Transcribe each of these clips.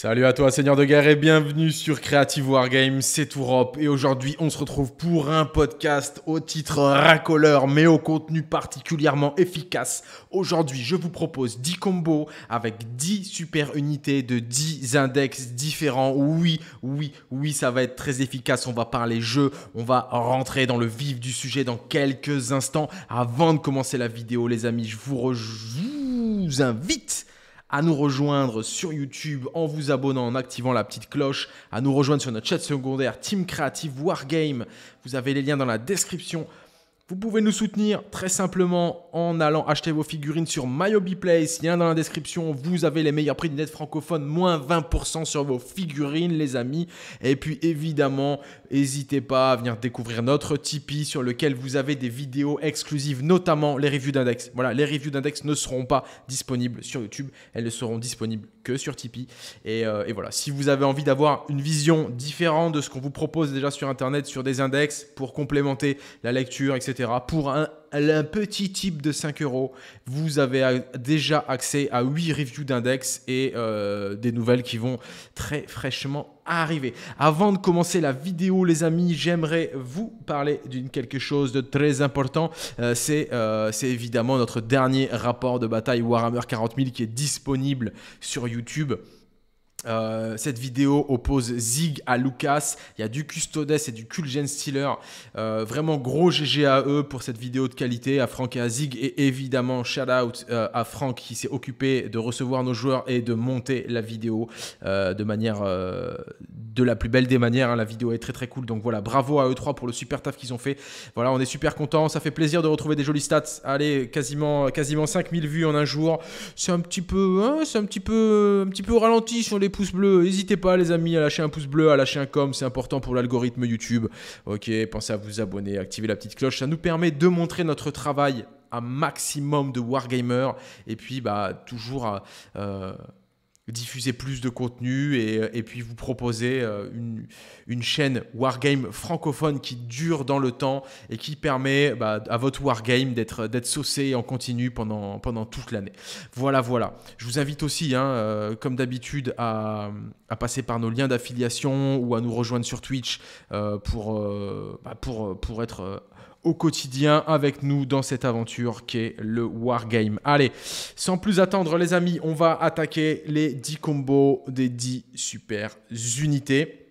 Salut à toi Seigneur de Guerre et bienvenue sur Creative Wargame, c'est Europe et aujourd'hui on se retrouve pour un podcast au titre racoleur mais au contenu particulièrement efficace. Aujourd'hui je vous propose 10 combos avec 10 super unités de 10 index différents. Oui, oui, oui ça va être très efficace, on va parler jeu, on va rentrer dans le vif du sujet dans quelques instants. Avant de commencer la vidéo les amis je vous, vous invite à nous rejoindre sur YouTube en vous abonnant, en activant la petite cloche, à nous rejoindre sur notre chat secondaire Team Creative Wargame. Vous avez les liens dans la description vous pouvez nous soutenir très simplement en allant acheter vos figurines sur Myobiplace, lien dans la description, vous avez les meilleurs prix de net francophone, moins 20% sur vos figurines les amis. Et puis évidemment, n'hésitez pas à venir découvrir notre Tipeee sur lequel vous avez des vidéos exclusives, notamment les reviews d'index. Voilà, les reviews d'index ne seront pas disponibles sur YouTube, elles ne seront disponibles que sur Tipeee. et euh, voilà, si vous avez envie d'avoir une vision différente de ce qu'on vous propose déjà sur Internet, sur des index, pour complémenter la lecture, etc pour un, petit type de 5 euros, vous avez déjà accès à 8 reviews d'index et euh, des nouvelles qui vont très fraîchement arriver. Avant de commencer la vidéo, les amis, j'aimerais vous parler d'une quelque chose de très important. Euh, euh, c'est évidemment notre dernier rapport de bataille Warhammer 40 000 qui est disponible sur YouTube. Euh, cette vidéo oppose Zig à Lucas. Il y a du Custodes et du Kulgen Steeler. Euh, vraiment gros GG à eux pour cette vidéo de qualité, à Franck et à Zig. Et évidemment, shout out euh, à Franck qui s'est occupé de recevoir nos joueurs et de monter la vidéo de manière de la plus belle des manières. Hein. La vidéo est très très cool. Donc voilà, bravo à eux trois pour le super taf qu'ils ont fait. Voilà, on est super content, Ça fait plaisir de retrouver des jolies stats. Allez, quasiment, quasiment 5000 vues en un jour. C'est un petit peu, hein, c'est un petit peu, un petit peu ralenti sur les Pouce bleu, bleus. N'hésitez pas, les amis, à lâcher un pouce bleu, à lâcher un com. C'est important pour l'algorithme YouTube. Ok, pensez à vous abonner, activer la petite cloche. Ça nous permet de montrer notre travail à maximum de Wargamer Et puis, bah, toujours. Euh, diffuser plus de contenu et, euh, puis vous proposer euh, une, chaîne Wargame francophone qui dure dans le temps et qui permet bah, à votre Wargame d'être saucé en continu pendant, pendant toute l'année. Voilà, voilà. Je vous invite aussi, hein, euh, comme d'habitude, à, passer par nos liens d'affiliation ou à nous rejoindre sur Twitch pour, bah, pour, pour être au quotidien avec nous dans cette aventure qui est le Wargame. Allez, sans plus attendre les amis, on va attaquer les 10 combos des 10 super unités.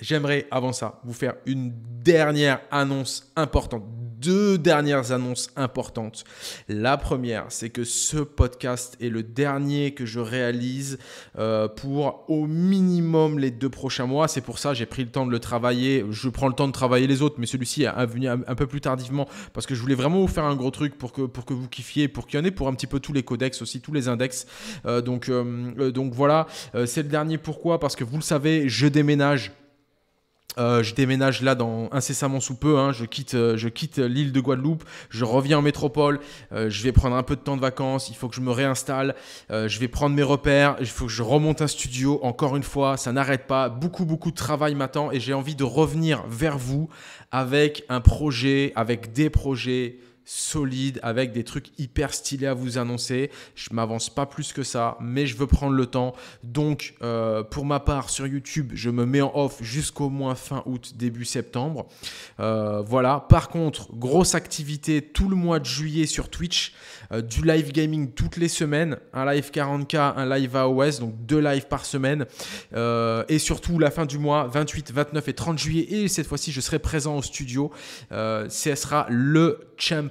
J'aimerais avant ça vous faire une dernière annonce importante, deux dernières annonces importantes. La première, c'est que ce podcast est le dernier que je réalise euh, pour au minimum les deux prochains mois. C'est pour ça que j'ai pris le temps de le travailler. Je prends le temps de travailler les autres, mais celui-ci est venu un, peu plus tardivement parce que je voulais vraiment vous faire un gros truc pour que, pour que vous kiffiez, pour qu'il y en ait pour un petit peu tous les codex aussi, tous les index. Euh, donc, euh, donc voilà, c'est le dernier. Pourquoi Parce que vous le savez, je déménage euh, je déménage là dans incessamment sous peu. Hein. je quitte, euh, je quitte l'île de Guadeloupe. Je reviens en métropole. Euh, je vais prendre un peu de temps de vacances. Il faut que je me réinstalle. je vais prendre mes repères. Il faut que je remonte un studio. Encore une fois, ça n'arrête pas. Beaucoup, beaucoup de travail m'attend et j'ai envie de revenir vers vous avec un projet, avec des projets solide avec des trucs hyper stylés à vous annoncer. Je m'avance pas plus que ça, mais je veux prendre le temps. Donc, euh, pour ma part, sur YouTube, je me mets en off jusqu'au moins fin août, début septembre. Euh, voilà. Par contre, grosse activité tout le mois de juillet sur Twitch. Euh, du live gaming toutes les semaines, un live 40K, un live AOS, donc deux lives par semaine. Euh, et surtout la fin du mois, 28, 29 et 30 juillet. Et cette fois-ci, je serai présent au studio. Euh, ce sera le Champ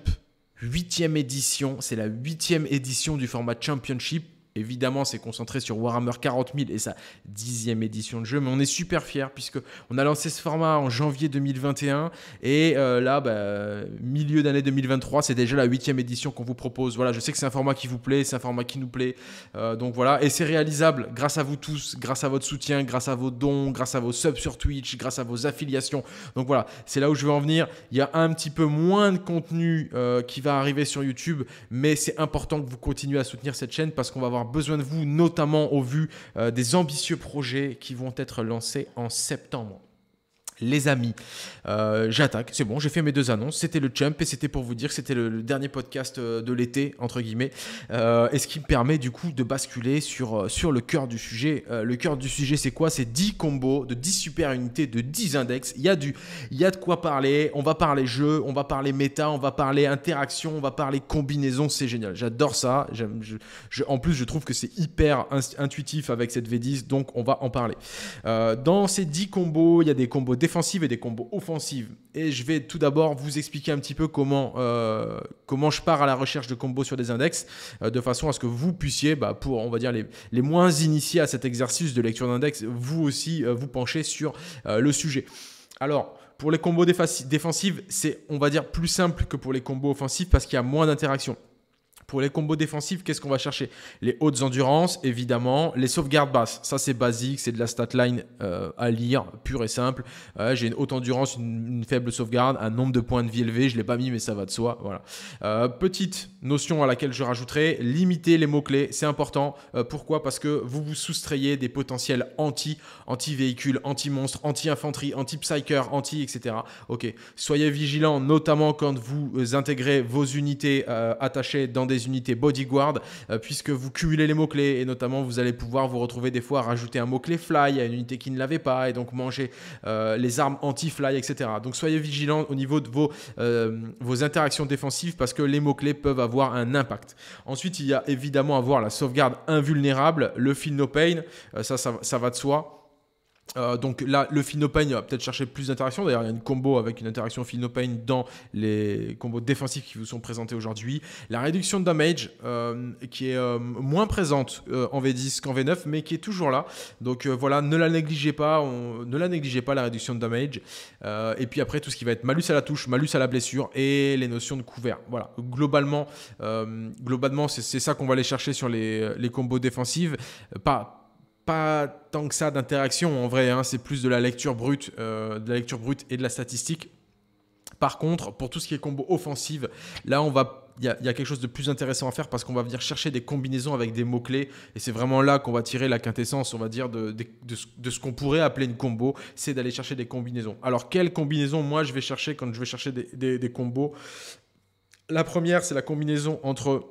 8 huitième édition. C'est la huitième édition du format Championship. Évidemment, c'est concentré sur Warhammer 40 et sa dixième édition de jeu, mais on est super fiers puisque on a lancé ce format en janvier 2021 et euh, là, bah, milieu d'année 2023, c'est déjà la huitième édition qu'on vous propose. Voilà, je sais que c'est un format qui vous plaît, c'est un format qui nous plaît, euh, donc voilà, et c'est réalisable grâce à vous tous, grâce à votre soutien, grâce à vos dons, grâce à vos subs sur Twitch, grâce à vos affiliations. Donc voilà, c'est là où je veux en venir. Il y a un petit peu moins de contenu euh, qui va arriver sur YouTube, mais c'est important que vous continuez à soutenir cette chaîne parce qu'on va avoir besoin de vous, notamment au vu euh, des ambitieux projets qui vont être lancés en septembre les amis. Euh, j'attaque, c'est bon, j'ai fait mes deux annonces. C'était le Chump et c'était pour vous dire que c'était le, dernier podcast euh, de l'été, entre guillemets. Euh, et ce qui me permet du coup de basculer sur, sur le cœur du sujet. le cœur du sujet, c'est quoi C'est 10 combos de 10 super unités, de 10 index. Il y, a y de quoi parler. On va parler jeu, on va parler méta, on va parler interaction, on va parler combinaison. C'est génial. J'adore ça. en plus, je trouve que c'est hyper intuitif avec cette V10, donc on va en parler. dans ces 10 combos, il y a des combos défensives et des combos offensives. Et je vais tout d'abord vous expliquer un petit peu comment, euh, comment je pars à la recherche de combos sur des index, euh, de façon à ce que vous puissiez, bah, pour on va dire les, moins initiés à cet exercice de lecture d'index, vous aussi euh, vous pencher sur le sujet. Alors, pour les combos défensives, c'est on va dire plus simple que pour les combos offensifs parce qu'il y a moins d'interactions. Pour les combos défensifs, qu'est-ce qu'on va chercher Les hautes endurances, évidemment. Les sauvegardes basses, ça c'est basique, c'est de la stat line euh, à lire, pure et simple. Euh, j'ai une haute endurance, une, faible sauvegarde, un nombre de points de vie élevé, je l'ai pas mis, mais ça va de soi. Voilà. Euh, petite notion à laquelle je rajouterai, limiter les mots-clés, c'est important. pourquoi Parce que vous vous soustrayez des potentiels anti, anti-véhicules, anti monstre anti-infanterie, anti-psyker, anti, etc. Ok, soyez vigilants, notamment quand vous intégrez vos unités attachées dans des unités bodyguard, euh, puisque vous cumulez les mots-clés et notamment vous allez pouvoir vous retrouver des fois à rajouter un mot-clé fly à une unité qui ne l'avait pas et donc manger euh, les armes anti-fly, etc. Donc soyez vigilants au niveau de vos, euh, vos interactions défensives parce que les mots-clés peuvent avoir un impact. Ensuite, il y a évidemment à voir la sauvegarde invulnérable, le feel no pain, ça, ça, ça va de soi. Euh, donc là, le pain va peut-être chercher plus d'interaction. D'ailleurs, il y a une combo avec une interaction pain dans les combos défensifs qui vous sont présentés aujourd'hui. La réduction de damage euh, qui est euh, moins présente en V10 qu'en V9, mais qui est toujours là. Donc voilà, ne la négligez pas. Ne la négligez pas la réduction de damage. et puis après, tout ce qui va être malus à la touche, malus à la blessure et les notions de couvert. Voilà, globalement, globalement, c'est ça qu'on va aller chercher sur les, les combos défensifs. Pas pas tant que ça d'interaction en vrai, hein. c'est plus de la lecture brute, euh, de la lecture brute et de la statistique. Par contre, pour tout ce qui est combo offensive, là on va il y, a, quelque chose de plus intéressant à faire parce qu'on va venir chercher des combinaisons avec des mots-clés. Et c'est vraiment là qu'on va tirer la quintessence, on va dire, de, ce, qu'on pourrait appeler une combo, c'est d'aller chercher des combinaisons. Alors, quelles combinaisons moi je vais chercher quand je vais chercher des combos La première, c'est la combinaison entre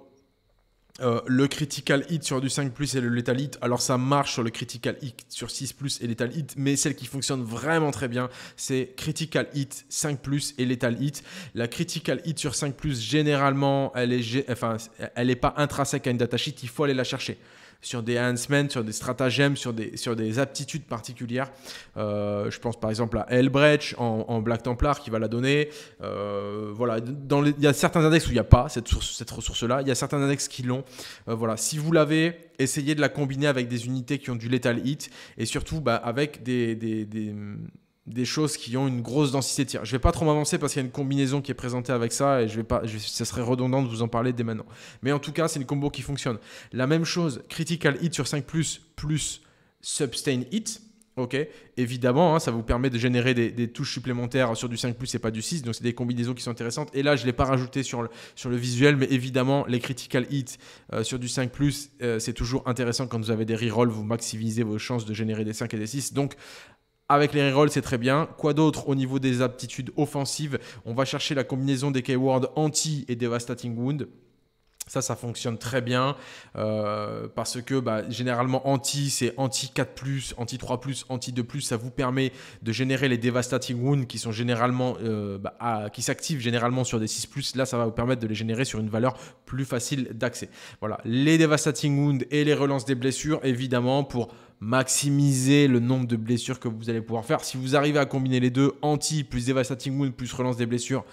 euh, le critical hit sur du 5 plus et le lethal hit, alors ça marche sur le critical hit sur 6 plus et lethal hit, mais celle qui fonctionne vraiment très bien, c'est critical hit 5 plus et lethal hit. La critical hit sur 5 plus, généralement, elle est, enfin, elle n'est pas intrinsèque à une sheet, il faut aller la chercher sur des enhancements, sur des stratagèmes, sur des, sur des aptitudes particulières. Euh, je pense par exemple à Elbrecht en, Black Templar qui va la donner. Euh, voilà, dans il y a certains index où il n'y a pas cette, ressource-là. Il y a certains index qui l'ont. Euh, voilà, si vous l'avez, essayez de la combiner avec des unités qui ont du lethal hit et surtout bah, avec des des choses qui ont une grosse densité de tir. Je vais pas trop m'avancer parce qu'il y a une combinaison qui est présentée avec ça et je vais pas, ça serait redondant de vous en parler dès maintenant. Mais en tout cas, c'est une combo qui fonctionne. La même chose, critical hit sur 5 plus plus sustain hit. Ok, évidemment, hein, ça vous permet de générer des, touches supplémentaires sur du 5 plus et pas du 6, donc c'est des combinaisons qui sont intéressantes. Et là, je ne l'ai pas rajouté sur le, sur le visuel, mais évidemment, les critical hits euh, sur du 5 euh, c'est toujours intéressant quand vous avez des rerolls, vous maximisez vos chances de générer des 5 et des 6. Donc, avec les rerolls, c'est très bien. Quoi d'autre au niveau des aptitudes offensives On va chercher la combinaison des keywords anti et devastating wound. Ça, ça fonctionne très bien euh, parce que bah, généralement anti, c'est anti 4+, anti 3+, anti 2+, ça vous permet de générer les devastating wounds qui sont généralement euh, bah, qui s'activent généralement sur des 6+, là ça va vous permettre de les générer sur une valeur plus facile d'accès. Voilà, les devastating wounds et les relances des blessures évidemment pour maximiser le nombre de blessures que vous allez pouvoir faire. Si vous arrivez à combiner les deux, anti plus devastating Wounds plus relance des blessures,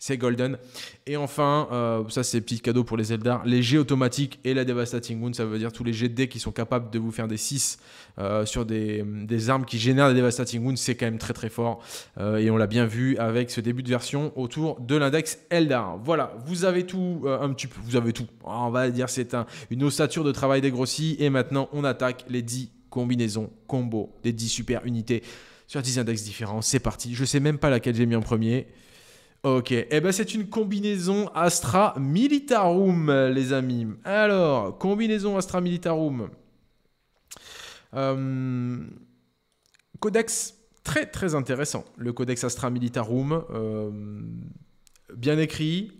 c'est golden. Et enfin, euh, ça c'est petit cadeau pour les Eldar, les jets automatiques et la Devastating Wound, ça veut dire tous les jets de dés qui sont capables de vous faire des 6 euh, sur des, armes qui génèrent des Devastating Wound, c'est quand même très très fort. Euh, et on l'a bien vu avec ce début de version autour de l'index Eldar. Voilà, vous avez tout un petit peu, vous avez tout. Ah, on va dire c'est un, une ossature de travail dégrossie. Et maintenant, on attaque les 10 combinaisons, combos, des 10 super unités sur 10 index différents. C'est parti. Je sais même pas laquelle j'ai mis en premier. Ok, et eh ben c'est une combinaison Astra Militarum, les amis. Alors, combinaison Astra Militarum. Euh, codex très très intéressant, le codex Astra Militarum. Euh, bien écrit,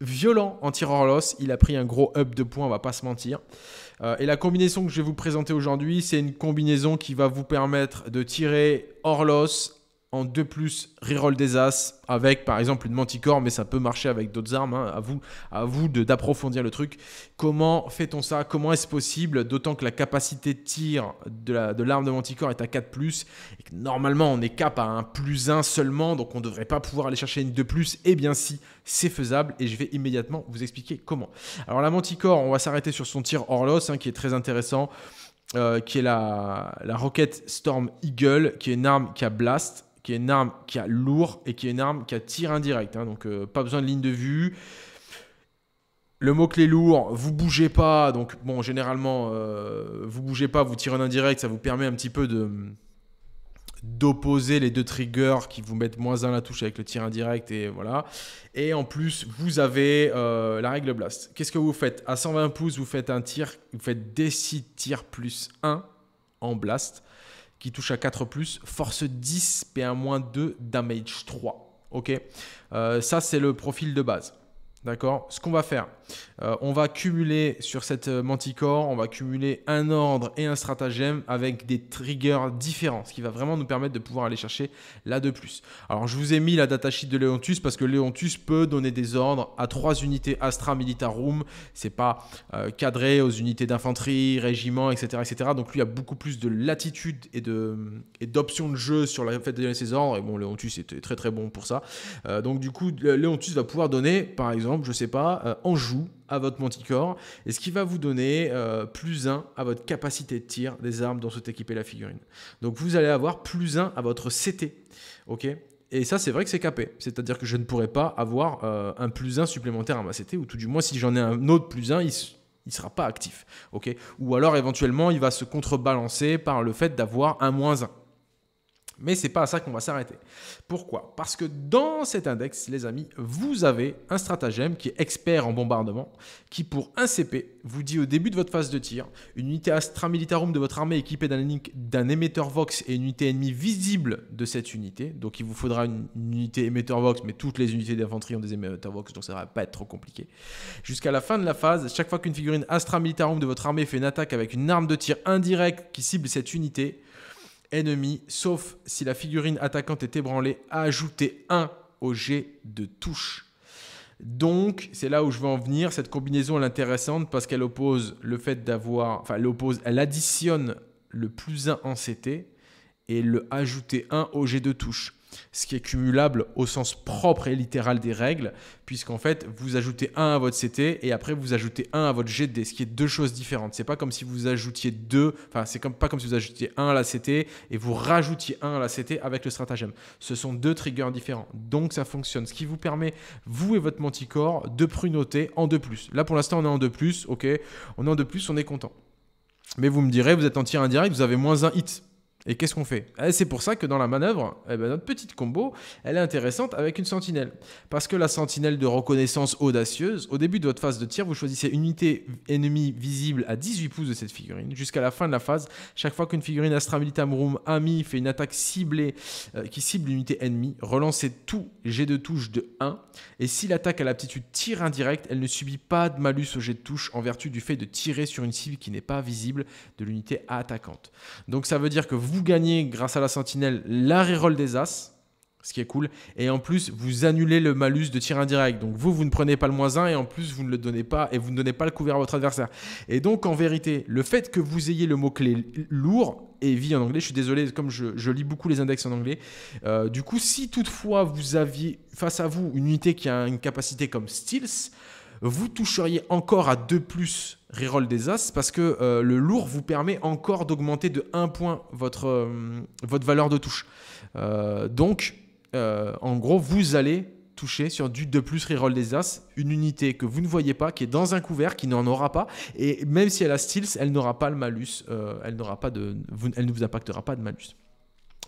violent en tir loss. Il a pris un gros up de points, on va pas se mentir. Euh, et la combinaison que je vais vous présenter aujourd'hui, c'est une combinaison qui va vous permettre de tirer hors en 2 plus reroll des as avec par exemple une manticore, mais ça peut marcher avec d'autres armes. Hein. À vous, à vous d'approfondir le truc. Comment fait-on ça Comment est-ce possible D'autant que la capacité de tir de l'arme de, de, manticore est à 4 plus et que normalement on est cap à un plus 1 seulement, donc on ne devrait pas pouvoir aller chercher une 2 plus. Eh bien, si c'est faisable et je vais immédiatement vous expliquer comment. Alors, la manticore, on va s'arrêter sur son tir Orlos hein, qui est très intéressant. Euh, qui est la, la Rocket Storm Eagle, qui est une arme qui a Blast, qui est une arme qui a lourd et qui est une arme qui a tir indirect. Hein, donc euh, pas besoin de ligne de vue. Le mot-clé lourd, vous bougez pas. Donc bon, généralement, euh, vous bougez pas, vous tirez en indirect, ça vous permet un petit peu de d'opposer les deux triggers qui vous mettent moins 1 la touche avec le tir indirect et voilà. Et en plus, vous avez euh, la règle blast. Qu'est-ce que vous faites À 120 pouces, vous faites un tir, vous faites des 6 tirs plus 1 en blast qui touche à 4 ⁇ force 10, p 1 2 damage 3. Ok, ça c'est le profil de base. D'accord Ce qu'on va faire, euh, on va cumuler sur cette euh, manticore, on va cumuler un ordre et un stratagème avec des triggers différents, ce qui va vraiment nous permettre de pouvoir aller chercher là de plus. Alors, je vous ai mis la datasheet de Leontus parce que Leontus peut donner des ordres à trois unités Astra Militarum. C'est pas euh, cadré aux unités d'infanterie, régiment, etc., etc. Donc, lui a beaucoup plus de latitude et d'options de, et de jeu sur la fait de donner ses ordres. Et bon, Leontus était très très bon pour ça. donc, du coup, Leontus va pouvoir donner, par exemple, je sais pas, euh, en joue à votre manticore, et ce qui va vous donner euh, plus 1 à votre capacité de tir des armes dont sont équipée la figurine. Donc vous allez avoir plus 1 à votre CT, ok et ça, c'est vrai que c'est capé. C'est-à-dire que je ne pourrais pas avoir euh, un plus 1 supplémentaire à ma CT, ou tout du moins, si j'en ai un autre plus 1, il, ne sera pas actif. ok Ou alors, éventuellement, il va se contrebalancer par le fait d'avoir un moins 1. Mais c'est pas à ça qu'on va s'arrêter. Pourquoi Parce que dans cet index, les amis, vous avez un stratagème qui est expert en bombardement, qui pour un CP vous dit au début de votre phase de tir, une unité Astra Militarum de votre armée équipée d'un émetteur Vox et une unité ennemie visible de cette unité. Donc il vous faudra une, unité émetteur Vox, mais toutes les unités d'infanterie ont des émetteurs Vox, donc ça ne va pas être trop compliqué. Jusqu'à la fin de la phase, chaque fois qu'une figurine Astra Militarum de votre armée fait une attaque avec une arme de tir indirecte qui cible cette unité, Ennemi, sauf si la figurine attaquante est ébranlée, ajoutez ajouter 1 au jet de touche. Donc, c'est là où je veux en venir. Cette combinaison elle est intéressante parce qu'elle oppose le fait d'avoir. Enfin, elle oppose, elle additionne le plus 1 en CT et le ajouter 1 au jet de touche ce qui est cumulable au sens propre et littéral des règles, puisqu'en fait, vous ajoutez 1 à votre CT et après vous ajoutez 1 à votre GD, ce qui est deux choses différentes. C'est pas comme si vous ajoutiez deux, enfin, c'est comme, pas comme si vous ajoutiez 1 à la CT et vous rajoutiez 1 à la CT avec le stratagème. Ce sont deux triggers différents. Donc ça fonctionne, ce qui vous permet, vous et votre manticore, de prunoter en 2 plus. Là pour l'instant, on est en 2 plus, ok, on est en 2 plus, on est content. Mais vous me direz, vous êtes en tir indirect, vous avez moins un hit. Et qu'est-ce qu'on fait eh, C'est pour ça que dans la manœuvre, eh ben, notre petite combo, elle est intéressante avec une sentinelle. Parce que la sentinelle de reconnaissance audacieuse, au début de votre phase de tir, vous choisissez une unité ennemie visible à 18 pouces de cette figurine. Jusqu'à la fin de la phase, chaque fois qu'une figurine Astra Militam Room Ami fait une attaque ciblée euh, qui cible l'unité ennemie, relancez tout jet de touche de 1. Et si l'attaque a l'aptitude tir indirect, elle ne subit pas de malus au jet de touche en vertu du fait de tirer sur une cible qui n'est pas visible de l'unité attaquante. Donc ça veut dire que vous vous gagnez grâce à la sentinelle la reroll des As, ce qui est cool. Et en plus, vous annulez le malus de tir indirect. Donc vous, vous ne prenez pas le moins 1 et en plus, vous ne le donnez pas et vous ne donnez pas le couvert à votre adversaire. Et donc, en vérité, le fait que vous ayez le mot-clé lourd, et vie en anglais. Je suis désolé, comme je, lis beaucoup les index en anglais. Euh, du coup, si toutefois vous aviez face à vous une unité qui a une capacité comme Steels, vous toucheriez encore à 2 plus reroll des As parce que euh, le lourd vous permet encore d'augmenter de 1 point votre, euh, votre valeur de touche. Euh, donc, en gros, vous allez toucher sur du 2 plus reroll des As, une unité que vous ne voyez pas, qui est dans un couvert, qui n'en aura pas. Et même si elle a Steals, elle n'aura pas le malus, elle, pas de, elle ne vous impactera pas de malus.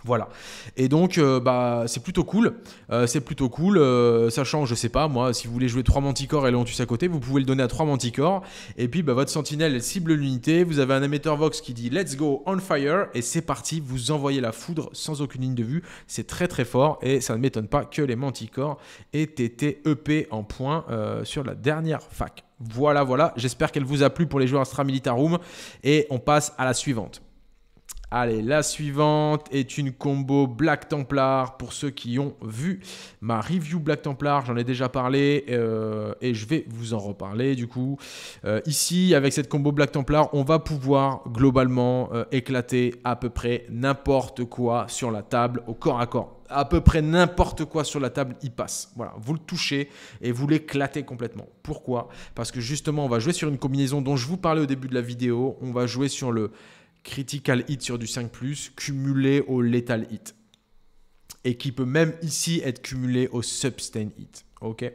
Voilà. Et donc, euh, bah, c'est plutôt cool. Euh, c'est plutôt cool. Euh, sachant, je sais pas, moi, si vous voulez jouer 3 manticores et l'ontus à côté, vous pouvez le donner à 3 manticores. Et puis, bah, votre sentinelle, cible l'unité. Vous avez un émetteur Vox qui dit Let's go on fire. Et c'est parti. Vous envoyez la foudre sans aucune ligne de vue. C'est très, très fort. Et ça ne m'étonne pas que les manticores aient été EP en points sur la dernière fac. Voilà, voilà. J'espère qu'elle vous a plu pour les joueurs Astra militarum Et on passe à la suivante. Allez, la suivante est une combo Black Templar pour ceux qui ont vu ma review Black Templar, j'en ai déjà parlé euh, et je vais vous en reparler du coup. Euh, ici, avec cette combo Black Templar, on va pouvoir globalement euh, éclater à peu près n'importe quoi sur la table au corps à corps à peu près n'importe quoi sur la table, il passe. Voilà, vous le touchez et vous l'éclatez complètement. Pourquoi Parce que justement, on va jouer sur une combinaison dont je vous parlais au début de la vidéo. On va jouer sur le critical hit sur du 5 ⁇ cumulé au lethal hit. Et qui peut même ici être cumulé au sustain hit. Ok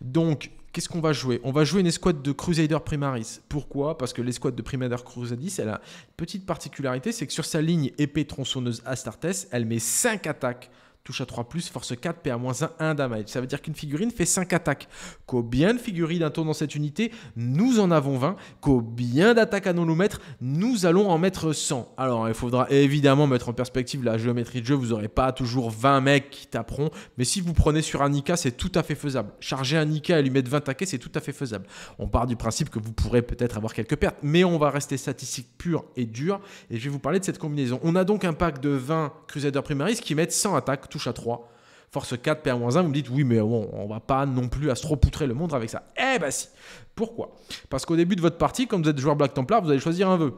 Donc, qu'est-ce qu'on va jouer On va jouer une escouade de Crusader Primaris. Pourquoi Parce que l'escouade de Primader Crusadis, elle a une petite particularité, c'est que sur sa ligne épée tronçonneuse Astartes, elle met 5 attaques touche à 3, force 4, PA-1, 1 damage. Ça veut dire qu'une figurine fait 5 attaques. Combien de figurines un tour dans cette unité Nous en avons 20. Combien d'attaques à nous mettre Nous allons en mettre 100. Alors, il faudra évidemment mettre en perspective la géométrie de jeu. Vous n'aurez pas toujours 20 mecs qui taperont. Mais si vous prenez sur un c'est tout à fait faisable. Charger un Nika et lui mettre 20 taquets, c'est tout à fait faisable. On part du principe que vous pourrez peut-être avoir quelques pertes. Mais on va rester statistique pure et dure. Et je vais vous parler de cette combinaison. On a donc un pack de 20 Crusader Primaris qui mettent 100 attaques touche à 3, force 4, paire moins 1, vous me dites oui, mais bon, on va pas non plus à se trop le monde avec ça. Eh ben, si Pourquoi Parce qu'au début de votre partie, comme vous êtes joueur Black Templar, vous allez choisir un vœu.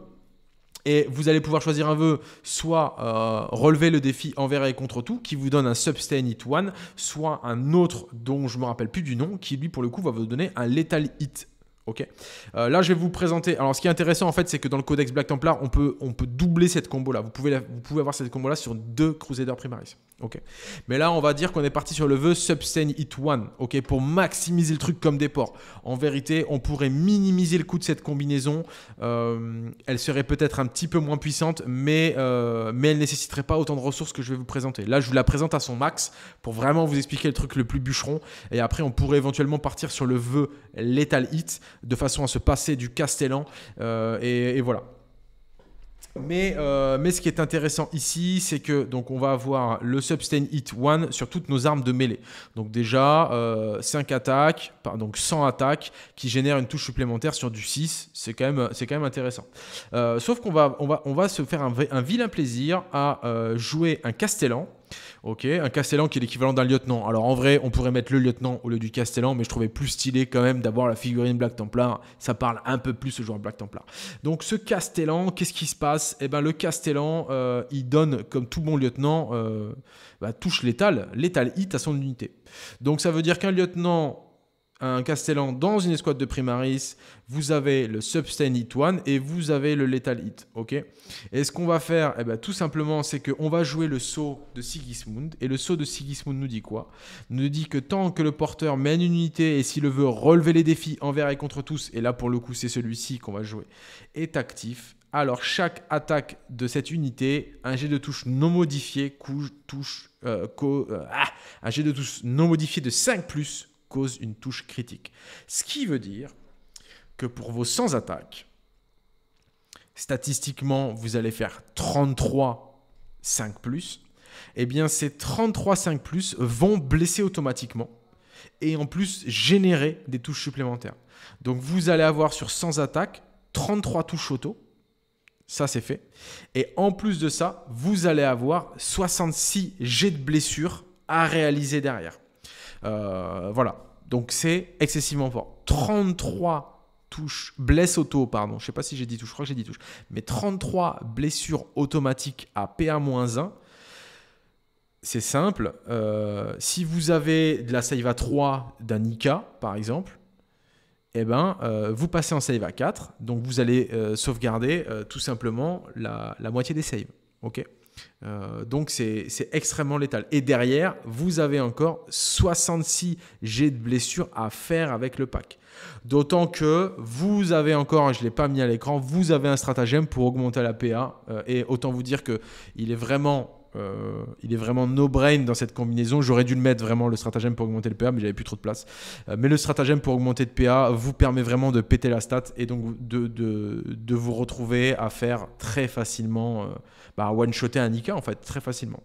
Et vous allez pouvoir choisir un vœu, soit euh, relever le défi envers et contre tout, qui vous donne un Sustain Hit 1, soit un autre dont je ne me rappelle plus du nom, qui lui pour le coup va vous donner un Lethal Hit Ok. Euh, là, je vais vous présenter. Alors, ce qui est intéressant en fait, c'est que dans le codex Black Templar, on peut, on peut doubler cette combo là. Vous pouvez, vous pouvez avoir cette combo là sur deux Crusader Primaris. Ok. Mais là, on va dire qu'on est parti sur le vœu Substain hit one, ok, pour maximiser le truc comme des ports. En vérité, on pourrait minimiser le coût de cette combinaison. Euh, elle serait peut-être un petit peu moins puissante, mais, euh, mais elle nécessiterait pas autant de ressources que je vais vous présenter. Là, je vous la présente à son max pour vraiment vous expliquer le truc le plus bûcheron. Et après, on pourrait éventuellement partir sur le vœu lethal hit de façon à se passer du castellan. Euh, et, et voilà. Euh, mais, ce qui est intéressant ici, c'est que donc on va avoir le Sustain Hit 1 sur toutes nos armes de mêlée. Donc déjà, 5 euh, attaques, donc 100 attaques qui génèrent une touche supplémentaire sur du 6. C'est quand même, c'est quand même intéressant. Euh, sauf qu'on va, on va, on va se faire un vilain plaisir à jouer un Castellan Ok, un castellan qui est l'équivalent d'un lieutenant. Alors en vrai, on pourrait mettre le lieutenant au lieu du castellan, mais je trouvais plus stylé quand même d'avoir la figurine Black Templar. Ça parle un peu plus ce joueur Black Templar. Donc ce castellan, qu'est-ce qui se passe Eh ben le castellan, euh, il donne comme tout bon lieutenant, euh, bah, touche létal, létal hit à son unité. Donc ça veut dire qu'un lieutenant un Castellan dans une escouade de Primaris, vous avez le Substain Hit 1 et vous avez le Lethal Hit. ok et ce qu'on va faire, eh ben, tout simplement, c'est qu'on va jouer le saut de Sigismund. Et le saut de Sigismund nous dit quoi Nous dit que tant que le porteur mène une unité et s'il veut relever les défis envers et contre tous, et là pour le coup c'est celui-ci qu'on va jouer, est actif, alors chaque attaque de cette unité, un jet de touche non modifié, couche, touche, euh, euh, ah, un jet de touche non modifié de 5 plus cause une touche critique. Ce qui veut dire que pour vos 100 attaques, statistiquement, vous allez faire 33 5 plus. et eh bien, ces 33 5 plus vont blesser automatiquement et en plus générer des touches supplémentaires. Donc, vous allez avoir sur 100 attaques 33 touches auto. Ça, c'est fait. Et en plus de ça, vous allez avoir 66 jets de blessures à réaliser derrière. Euh, voilà. Donc c'est excessivement fort. 33 touches, blesses auto, pardon. Je sais pas si j'ai dit touche, je crois que j'ai dit touche. Mais 33 blessures automatiques à PA-1. C'est simple. Euh, si vous avez de la save à 3 d'un par exemple, eh ben, euh, vous passez en save à 4. Donc vous allez sauvegarder tout simplement la, la moitié des saves. OK euh, donc c'est extrêmement létal. Et derrière, vous avez encore 66 jets de blessures à faire avec le pack. D'autant que vous avez encore, je ne l'ai pas mis à l'écran, vous avez un stratagème pour augmenter la PA. Euh, et autant vous dire qu'il est vraiment euh, il est vraiment no-brain dans cette combinaison. J'aurais dû le mettre vraiment le stratagème pour augmenter le PA, mais j'avais plus trop de place. Euh, mais le stratagème pour augmenter de PA vous permet vraiment de péter la stat et donc de, de, vous retrouver à faire très facilement, euh, bah, à one-shotter un Nika en fait, très facilement.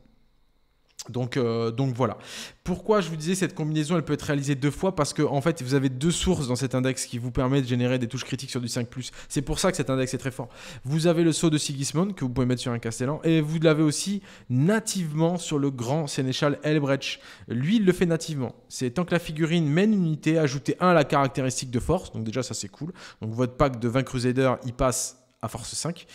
Euh, donc, voilà. Pourquoi je vous disais cette combinaison, elle peut être réalisée deux fois Parce que en fait, vous avez deux sources dans cet index qui vous permet de générer des touches critiques sur du 5 ⁇ C'est pour ça que cet index est très fort. Vous avez le saut de Sigismond que vous pouvez mettre sur un Castellan, et vous l'avez aussi nativement sur le grand sénéchal Elbrecht. Lui, il le fait nativement. C'est tant que la figurine mène une unité, ajoutez 1 à la caractéristique de force. Donc déjà, ça c'est cool. Donc votre pack de 20 Crusaders, il passe à force 5.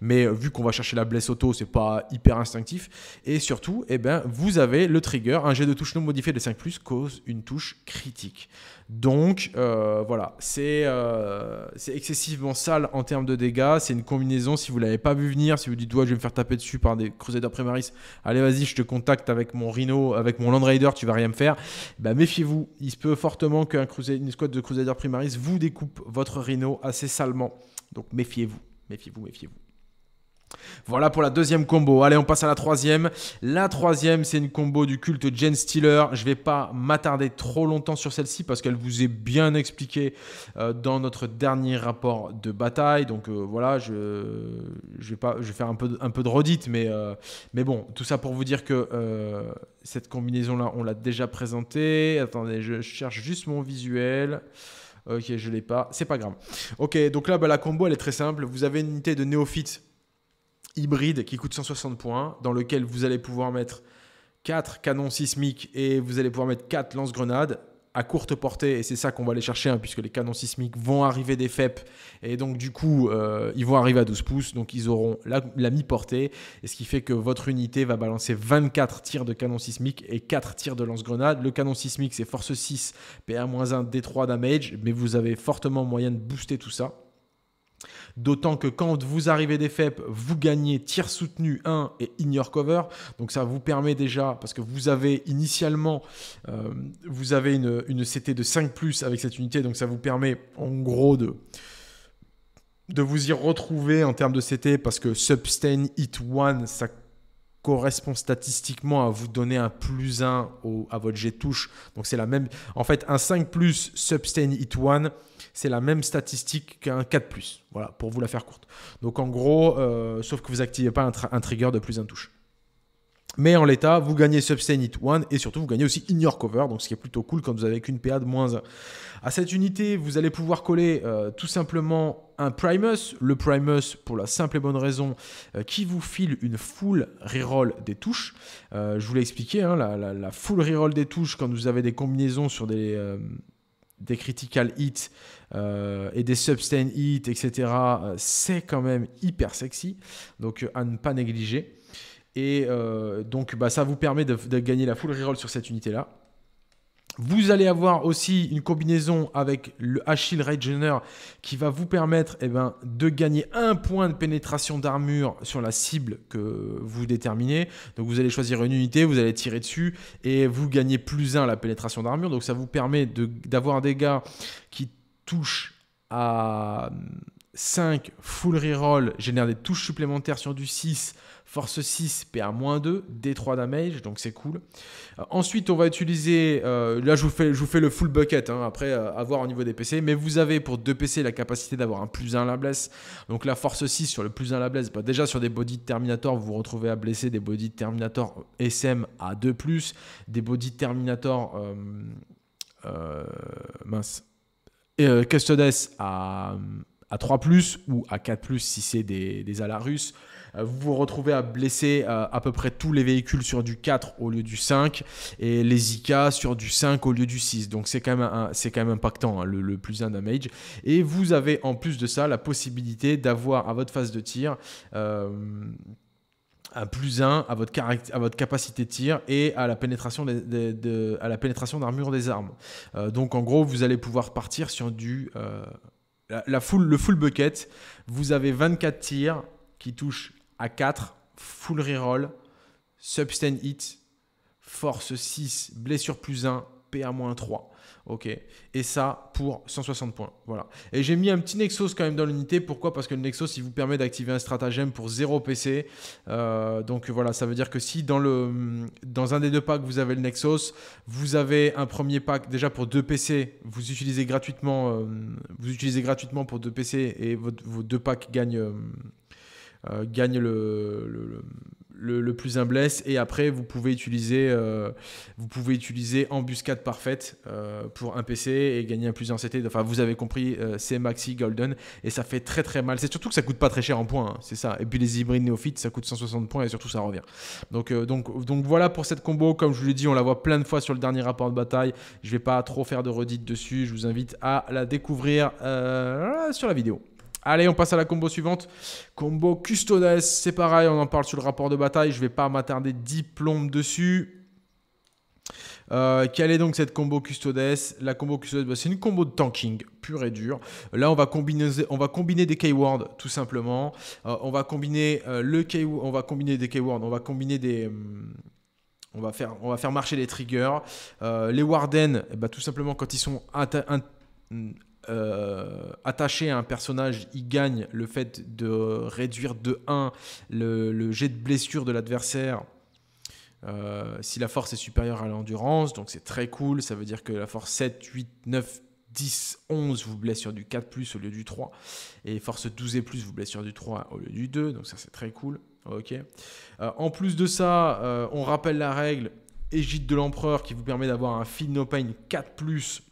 Mais euh, vu qu'on va chercher la blesse auto, c'est pas hyper instinctif. Et surtout, et eh ben, vous avez le trigger. Un jet de touche non modifié de 5 plus cause une touche critique. Donc euh, voilà, euh, c'est excessivement sale en termes de dégâts. C'est une combinaison. Si vous l'avez pas vu venir, si vous dites, ouais, je vais me faire taper dessus par des Crusader Primaris, allez, vas-y, je te contacte avec mon Rhino, avec mon Land Raider, tu vas rien me faire. Bah, méfiez-vous, il se peut fortement qu'une une squad de Crusader Primaris vous découpe votre Rhino assez salement. Donc méfiez-vous. Méfiez-vous, méfiez-vous. Voilà pour la deuxième combo. Allez, on passe à la troisième. La troisième, c'est une combo du culte Jen Steeler. Je ne vais pas m'attarder trop longtemps sur celle-ci parce qu'elle vous est bien expliquée euh, dans notre dernier rapport de bataille. Donc euh, voilà, je, je, vais pas, je vais faire un peu, de, redite, mais, euh, mais bon, tout ça pour vous dire que cette combinaison-là, on l'a déjà présentée. Attendez, je cherche juste mon visuel. Ok, je l'ai pas. C'est pas grave. Ok, donc là, bah, la combo, elle est très simple. Vous avez une unité de néophyte hybride qui coûte 160 points, dans lequel vous allez pouvoir mettre 4 canons sismiques et vous allez pouvoir mettre 4 lance-grenades à courte portée, et c'est ça qu'on va aller chercher, hein, puisque les canons sismiques vont arriver des FEP, et donc du coup, euh, ils vont arriver à 12 pouces, donc ils auront la, mi-portée, et ce qui fait que votre unité va balancer 24 tirs de canon sismique et 4 tirs de lance-grenade. Le canon sismique, c'est force 6, pa 1 D3 damage, mais vous avez fortement moyen de booster tout ça. D'autant que quand vous arrivez des FEP, vous gagnez tir soutenu 1 et ignore cover. Donc ça vous permet déjà, parce que vous avez initialement, euh, vous avez une, CT de 5 plus avec cette unité, donc ça vous permet en gros de vous y retrouver en termes de CT parce que Substain Hit 1, ça correspond statistiquement à vous donner un plus 1 à votre jet touche. Donc c'est la même. En fait, un 5 plus Substain Hit 1, c'est la même statistique qu'un 4 ⁇ Voilà, pour vous la faire courte. Donc en gros, euh, sauf que vous n'activez pas un, trigger de plus un touche. Mais en l'état, vous gagnez Sustain Hit 1 et surtout vous gagnez aussi Ignore Cover, donc ce qui est plutôt cool quand vous avez qu'une PA de moins 1. À cette unité, vous allez pouvoir coller euh, tout simplement un Primus. Le Primus, pour la simple et bonne raison, euh, qui vous file une full reroll des touches. je vous l'ai expliqué, hein, la, full reroll des touches, quand vous avez des combinaisons sur des, des critical hits, euh, et des substance hits, etc. Euh, c'est quand même hyper sexy, donc euh, à ne pas négliger. Et donc bah, ça vous permet de, gagner la full reroll sur cette unité-là. Vous allez avoir aussi une combinaison avec le Achille Regener qui va vous permettre eh ben, de gagner un point de pénétration d'armure sur la cible que vous déterminez. Donc vous allez choisir une unité, vous allez tirer dessus et vous gagnez plus 1 la pénétration d'armure. Donc ça vous permet d'avoir des gars qui touche à 5, hum, full reroll, génère des touches supplémentaires sur du 6, force 6, PA-2, D3 damage, donc c'est cool. Euh, ensuite, on va utiliser, euh, là je vous, fais, je vous fais le full bucket, hein, après avoir euh, au niveau des PC, mais vous avez pour 2 PC la capacité d'avoir un plus 1 la blesse, donc la force 6 sur le plus 1 la blesse, bah, déjà sur des body de Terminator, vous vous retrouvez à blesser des body de Terminator SM à 2+, des body de Terminator... mince et, euh, Custodes à, 3 ou à 4 si c'est des, des euh, vous vous retrouvez à blesser euh, à peu près tous les véhicules sur du 4 au lieu du 5 et les IK sur du 5 au lieu du 6. Donc c'est quand, même quand même impactant, hein, le, le, plus 1 damage. Et vous avez en plus de ça la possibilité d'avoir à votre phase de tir un plus 1 à votre, à votre capacité de tir et à la pénétration, des, à la pénétration d'armure des armes. Euh, donc en gros, vous allez pouvoir partir sur du... Euh, la, le full bucket, vous avez 24 tirs qui touchent à 4, full reroll, substance hit, force 6, blessure plus 1, PA-3. Ok. Et ça pour 160 points. Voilà. Et j'ai mis un petit Nexus quand même dans l'unité. Pourquoi Parce que le Nexus, il vous permet d'activer un stratagème pour 0 PC. Euh, donc voilà, ça veut dire que si dans, le, dans un des deux packs, vous avez le Nexus, vous avez un premier pack déjà pour 2 PC. Vous utilisez gratuitement, euh, vous utilisez gratuitement pour 2 PC et vos deux packs gagnent, euh, le le, plus un bless et après vous pouvez utiliser euh, vous pouvez utiliser embuscade parfaite euh, pour un PC et gagner un plus en CT enfin vous avez compris euh, c'est maxi golden et ça fait très très mal c'est surtout que ça coûte pas très cher en points hein, c'est ça et puis les hybrides néophytes ça coûte 160 points et surtout ça revient donc donc donc voilà pour cette combo comme je vous l'ai dit on la voit plein de fois sur le dernier rapport de bataille je vais pas trop faire de redites dessus je vous invite à la découvrir sur la vidéo Allez, on passe à la combo suivante. Combo Custodes, c'est pareil, on en parle sur le rapport de bataille. Je ne vais pas m'attarder dix plombes dessus. Euh, quelle est donc cette combo Custodes La combo Custodes, bah, c'est une combo de tanking pure et dure. Là, on va combiner, on va combiner des keywords tout simplement. Euh, on va combiner euh, le on va combiner des keywords, on va combiner des hum, on va, faire, on va faire marcher les triggers. les Warden, bah, tout simplement, quand ils sont euh, attaché à un personnage, il gagne le fait de réduire de 1 le, jet de blessure de l'adversaire. Euh, si la force est supérieure à l'endurance, donc c'est très cool, ça veut dire que la force 7, 8, 9, 10, 11 vous blessure sur du 4 plus au lieu du 3, et force 12 et plus vous blessure sur du 3 au lieu du 2, donc ça c'est très cool. Ok. Euh, en plus de ça, on rappelle la règle égide de l'empereur qui vous permet d'avoir un Feel No Pain 4 plus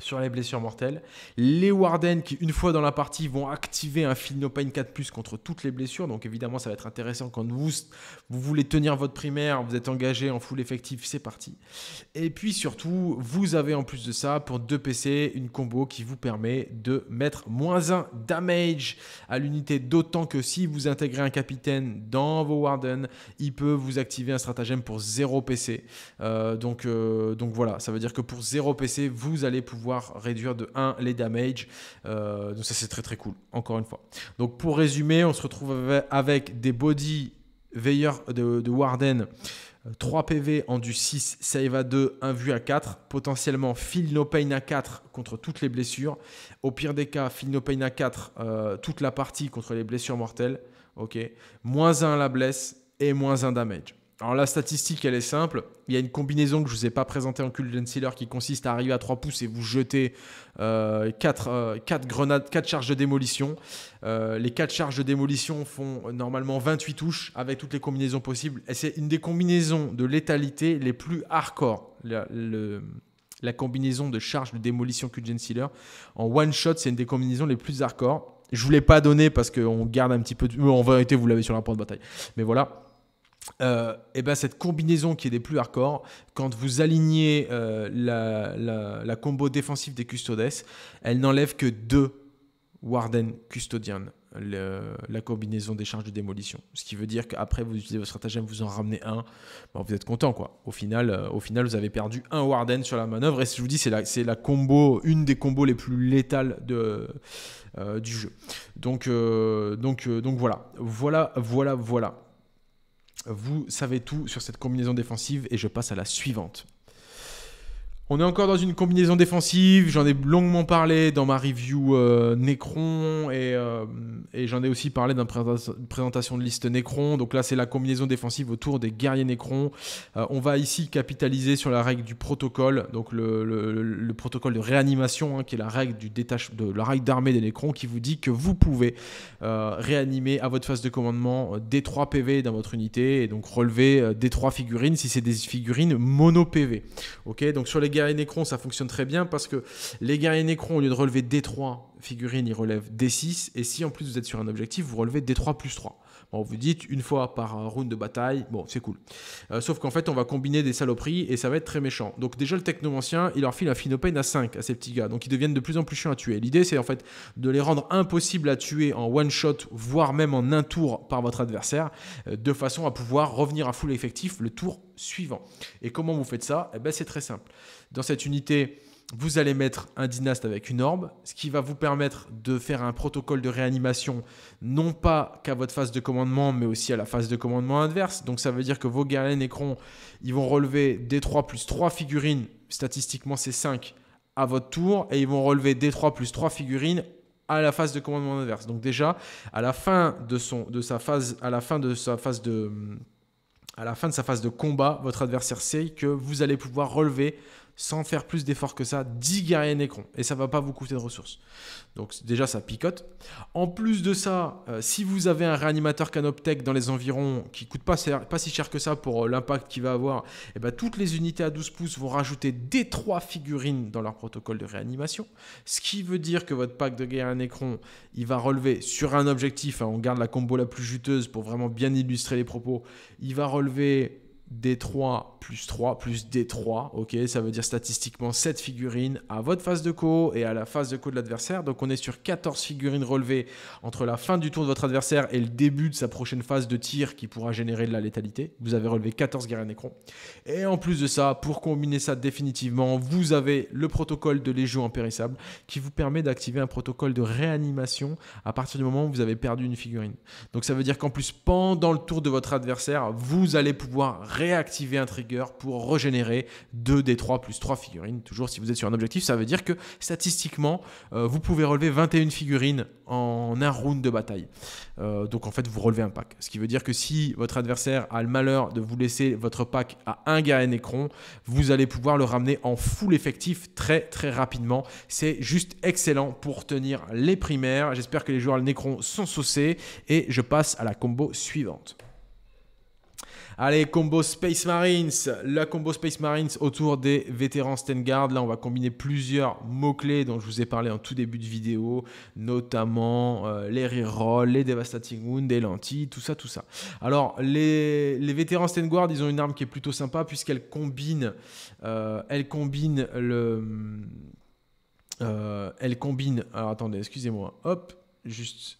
sur les blessures mortelles. Les Warden qui, une fois dans la partie, vont activer un fil No Pain 4 contre toutes les blessures. Donc évidemment, ça va être intéressant quand vous, vous voulez tenir votre primaire, vous êtes engagé en full effectif, c'est parti. Et puis surtout, vous avez en plus de ça, pour 2 PC, une combo qui vous permet de mettre moins 1 damage à l'unité. D'autant que si vous intégrez un capitaine dans vos Warden, il peut vous activer un stratagème pour 0 PC. Euh, donc, euh, donc voilà, ça veut dire que pour 0 PC, vous allez pouvoir réduire de 1 les damage euh, donc ça c'est très très cool, encore une fois. Donc pour résumer, on se retrouve avec des body veilleurs de, Warden. 3 euh, PV en du 6, save à 2, 1 vu à 4, potentiellement Phil No Pain à 4 contre toutes les blessures. Au pire des cas, fill No Pain à 4 euh, toute la partie contre les blessures mortelles. ok Moins 1 la blesse et moins 1 damage. Alors la statistique, elle est simple. Il y a une combinaison que je ne vous ai pas présentée en Cullen Sealer qui consiste à arriver à 3 pouces et vous jeter 4, euh, euh, grenades, 4 charges de démolition. Euh, les 4 charges de démolition font normalement 28 touches avec toutes les combinaisons possibles. Et c'est une des combinaisons de létalité les plus hardcore. Le, la combinaison de charges de démolition Cullen Sealer en one shot, c'est une des combinaisons les plus hardcore. Je ne vous l'ai pas donné parce qu'on garde un petit peu... De... En vérité, vous l'avez sur la porte de bataille. Mais voilà et euh, eh ben cette combinaison qui est des plus hardcore, quand vous alignez euh, la, combo défensive des custodes, elle n'enlève que deux Warden Custodian, la combinaison des charges de démolition. Ce qui veut dire qu'après vous utilisez votre stratagème, vous en ramenez un, ben, vous êtes content quoi. Au final, euh, au final, vous avez perdu un Warden sur la manœuvre et je vous dis c'est la, c'est la combo, une des combos les plus létales de, du jeu. Donc, donc, donc voilà, voilà, voilà, voilà. Vous savez tout sur cette combinaison défensive et je passe à la suivante. On est encore dans une combinaison défensive, j'en ai longuement parlé dans ma review euh, Necron euh, et, j'en ai aussi parlé dans la présentation de liste Necron. Donc là, c'est la combinaison défensive autour des guerriers Necron. Euh, on va ici capitaliser sur la règle du protocole, donc le, protocole de réanimation, hein, qui est la règle de la règle d'armée des Necrons, qui vous dit que vous pouvez réanimer à votre phase de commandement des 3 PV dans votre unité et donc relever des 3 figurines si c'est des figurines mono PV. Ok, donc sur les guerriers guerriers ça fonctionne très bien parce que les guerriers nécrons au lieu de relever D3 figurines, ils relèvent D6. Et si en plus vous êtes sur un objectif, vous relevez D3 plus 3. On vous dites une fois par euh, round de bataille, bon, c'est cool. Euh, sauf qu'en fait, on va combiner des saloperies et ça va être très méchant. Donc, déjà, le technomancien, il leur file un phénomène à 5 à ces petits gars. Donc, ils deviennent de plus en plus chiants à tuer. L'idée, c'est en fait de les rendre impossibles à tuer en one shot, voire même en un tour par votre adversaire, euh, de façon à pouvoir revenir à full effectif le tour suivant. Et comment vous faites ça eh ben, C'est très simple. Dans cette unité, vous allez mettre un dynaste avec une orbe, ce qui va vous permettre de faire un protocole de réanimation, non pas qu'à votre phase de commandement, mais aussi à la phase de commandement adverse. Donc ça veut dire que vos guerriers nécrons, ils vont relever d 3 plus 3 figurines, statistiquement c'est 5, à votre tour, et ils vont relever d 3 plus 3 figurines à la phase de commandement adverse. Donc déjà, à la fin de, son, de sa phase, à la fin de sa phase de... À la fin de sa phase de combat, votre adversaire sait que vous allez pouvoir relever sans faire plus d'efforts que ça, 10 guerriers nécrons Et ça va pas vous coûter de ressources. Donc déjà, ça picote. En plus de ça, euh, si vous avez un réanimateur Canoptech dans les environs qui coûte pas, si cher que ça pour euh, l'impact qu'il va avoir, et eh bien toutes les unités à 12 pouces vont rajouter des 3 figurines dans leur protocole de réanimation. Ce qui veut dire que votre pack de guerriers nécrons, il va relever sur un objectif, hein, on garde la combo la plus juteuse pour vraiment bien illustrer les propos, il va relever D3 plus 3 plus D3, ok, ça veut dire statistiquement 7 figurines à votre phase de co et à la phase de co de l'adversaire. Donc on est sur 14 figurines relevées entre la fin du tour de votre adversaire et le début de sa prochaine phase de tir qui pourra générer de la létalité. Vous avez relevé 14 guerriers nécrons. Et en plus de ça, pour combiner ça définitivement, vous avez le protocole de Légion impérissable qui vous permet d'activer un protocole de réanimation à partir du moment où vous avez perdu une figurine. Donc ça veut dire qu'en plus pendant le tour de votre adversaire, vous allez pouvoir réactiver un trigger pour régénérer 2 des 3 plus 3 figurines. Toujours si vous êtes sur un objectif, ça veut dire que statistiquement, euh, vous pouvez relever 21 figurines en un round de bataille. Euh, donc en fait, vous relevez un pack. Ce qui veut dire que si votre adversaire a le malheur de vous laisser votre pack à un gars à Necron, vous allez pouvoir le ramener en full effectif très très rapidement. C'est juste excellent pour tenir les primaires. J'espère que les joueurs nécron sont saucés et je passe à la combo suivante. Allez, combo Space Marines. La combo Space Marines autour des vétérans StenGuard. Là, on va combiner plusieurs mots-clés dont je vous ai parlé en tout début de vidéo, notamment euh, les rerolls, les Devastating Wounds, les lentilles, tout ça, tout ça. Alors, les, vétérans StenGuard, ils ont une arme qui est plutôt sympa puisqu'elle combine, euh, elle combine le... Euh, elle combine. Alors attendez, excusez-moi. Hop, juste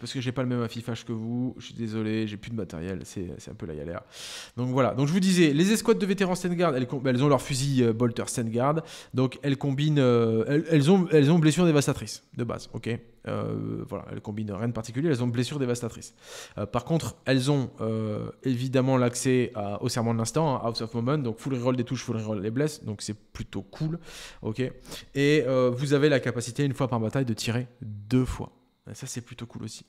parce que j'ai pas le même affichage que vous, je suis désolé, j'ai plus de matériel, c'est un peu la galère. Donc voilà, donc je vous disais, les escouades de vétérans Stengard, elles, elles ont leur fusil euh, Bolter Stengard, donc elles combinent, euh, elles, ont, elles ont blessure dévastatrice, de base, ok euh, Voilà, elles combinent rien de particulier, elles ont blessure dévastatrice. par contre, elles ont évidemment l'accès au serment de l'instant, hein, House of Moment, donc full reroll des touches, full reroll des blesses, donc c'est plutôt cool, ok Et vous avez la capacité, une fois par bataille, de tirer deux fois. Ben, ça, c'est plutôt cool aussi.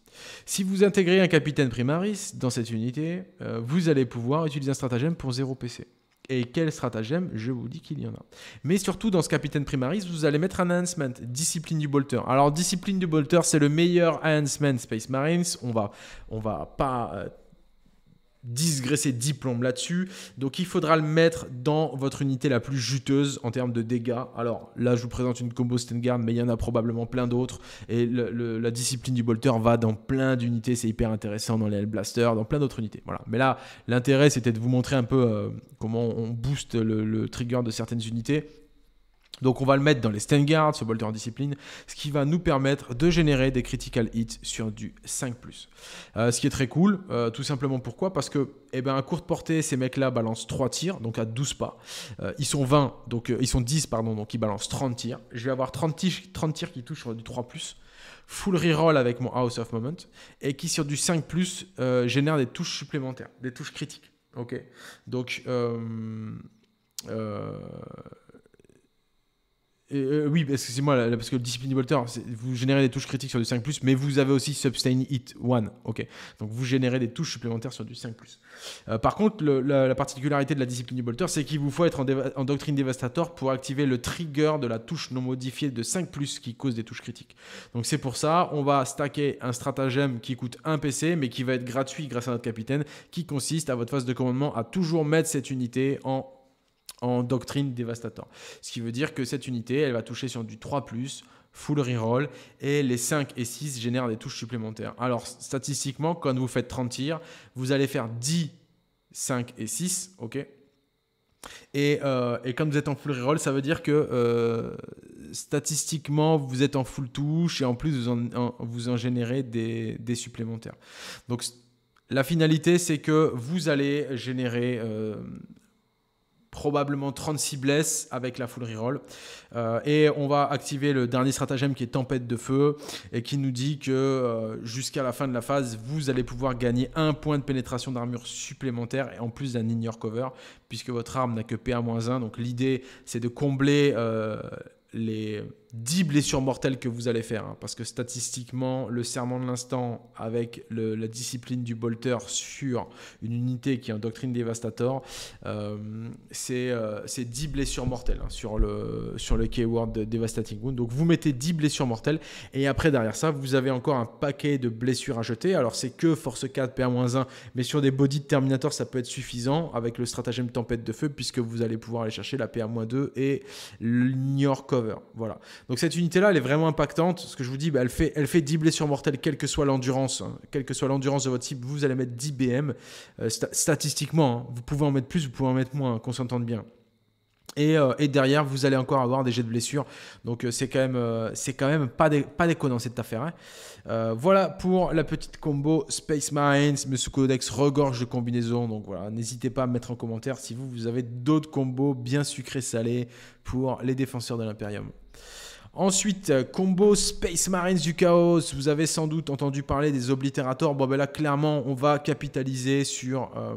Si vous intégrez un capitaine primaris dans cette unité, euh, vous allez pouvoir utiliser un stratagème pour 0 PC. Et quel stratagème Je vous dis qu'il y en a. Mais surtout, dans ce capitaine primaris, vous allez mettre un enhancement, discipline du bolter. Alors, discipline du bolter, c'est le meilleur enhancement Space Marines. On va, on va pas euh, disgraisser 10 plombes là-dessus. Donc il faudra le mettre dans votre unité la plus juteuse en termes de dégâts. Alors là, je vous présente une combo Stengard, mais il y en a probablement plein d'autres. Et la discipline du bolter va dans plein d'unités, c'est hyper intéressant dans les Hellblasters, dans plein d'autres unités. Voilà. Mais là, l'intérêt, c'était de vous montrer un peu euh, comment on booste le trigger de certaines unités. Donc on va le mettre dans les stand guards, ce bolter en discipline, ce qui va nous permettre de générer des critical hits sur du 5+. Euh, ce qui est très cool, euh, tout simplement pourquoi Parce que eh ben, à courte portée, ces mecs-là balancent 3 tirs, donc à 12 pas. Euh, ils sont 20, donc ils sont 10, pardon, donc ils balancent 30 tirs. Je vais avoir 30, tirs, 30 tirs qui touchent sur du 3+. Full reroll avec mon House of Moment et qui sur du 5+, génère des touches supplémentaires, des touches critiques. Ok, donc euh, oui, excusez-moi, parce que le Discipline Bolter, vous générez des touches critiques sur du 5, mais vous avez aussi Sustain Hit 1. Ok, donc vous générez des touches supplémentaires sur du 5. Euh, par contre, la, particularité de la Discipline Bolter, c'est qu'il vous faut être en, en Doctrine dévastateur pour activer le trigger de la touche non modifiée de 5 qui cause des touches critiques. Donc c'est pour ça, on va stacker un stratagème qui coûte 1 PC, mais qui va être gratuit grâce à notre capitaine, qui consiste à votre phase de commandement à toujours mettre cette unité en en doctrine dévastateur. Ce qui veut dire que cette unité, elle va toucher sur du 3 ⁇ full reroll, et les 5 et 6 génèrent des touches supplémentaires. Alors statistiquement, quand vous faites 30 tirs, vous allez faire 10, 5 et 6, ok et, quand euh, et vous êtes en full reroll, ça veut dire que euh, statistiquement, vous êtes en full touche et en plus, vous en, vous en générez des, des supplémentaires. Donc la finalité, c'est que vous allez générer euh, probablement 36 blesses avec la full reroll. Euh, et on va activer le dernier stratagème qui est Tempête de Feu et qui nous dit que euh, jusqu'à la fin de la phase, vous allez pouvoir gagner un point de pénétration d'armure supplémentaire et en plus d'un ignore cover puisque votre arme n'a que PA-1. Donc l'idée, c'est de combler euh, les 10 blessures mortelles que vous allez faire. Hein, parce que statistiquement, le serment de l'instant avec la discipline du bolter sur une unité qui est en doctrine Devastator euh, c'est 10 euh, blessures mortelles hein, sur le, sur le keyword Devastating Wound. Donc vous mettez 10 blessures mortelles et après derrière ça, vous avez encore un paquet de blessures à jeter. Alors c'est que force 4, PA-1, mais sur des body de Terminator, ça peut être suffisant avec le stratagème tempête de feu puisque vous allez pouvoir aller chercher la PA-2 et l'ignore cover. Voilà. Donc cette unité-là, elle est vraiment impactante. Ce que je vous dis, bah, elle, fait, elle 10 blessures mortelles, quelle que soit l'endurance. Hein. Quelle que soit l'endurance de votre type vous allez mettre 10 BM. Euh, statistiquement, hein, vous pouvez en mettre plus, vous pouvez en mettre moins, hein, qu'on s'entende bien. Euh, et, derrière, vous allez encore avoir des jets de blessures. Donc euh, c'est quand même, c'est quand même pas, des, pas déconnant cette affaire. voilà pour la petite combo Space Marines. Monsieur Codex regorge de combinaisons. Donc voilà, n'hésitez pas à me mettre en commentaire si vous, vous avez d'autres combos bien sucrés salés pour les défenseurs de l'Imperium. Ensuite, euh, combo Space Marines du Chaos. Vous avez sans doute entendu parler des Obliterators. Bon, ben là, clairement, on va capitaliser sur, euh,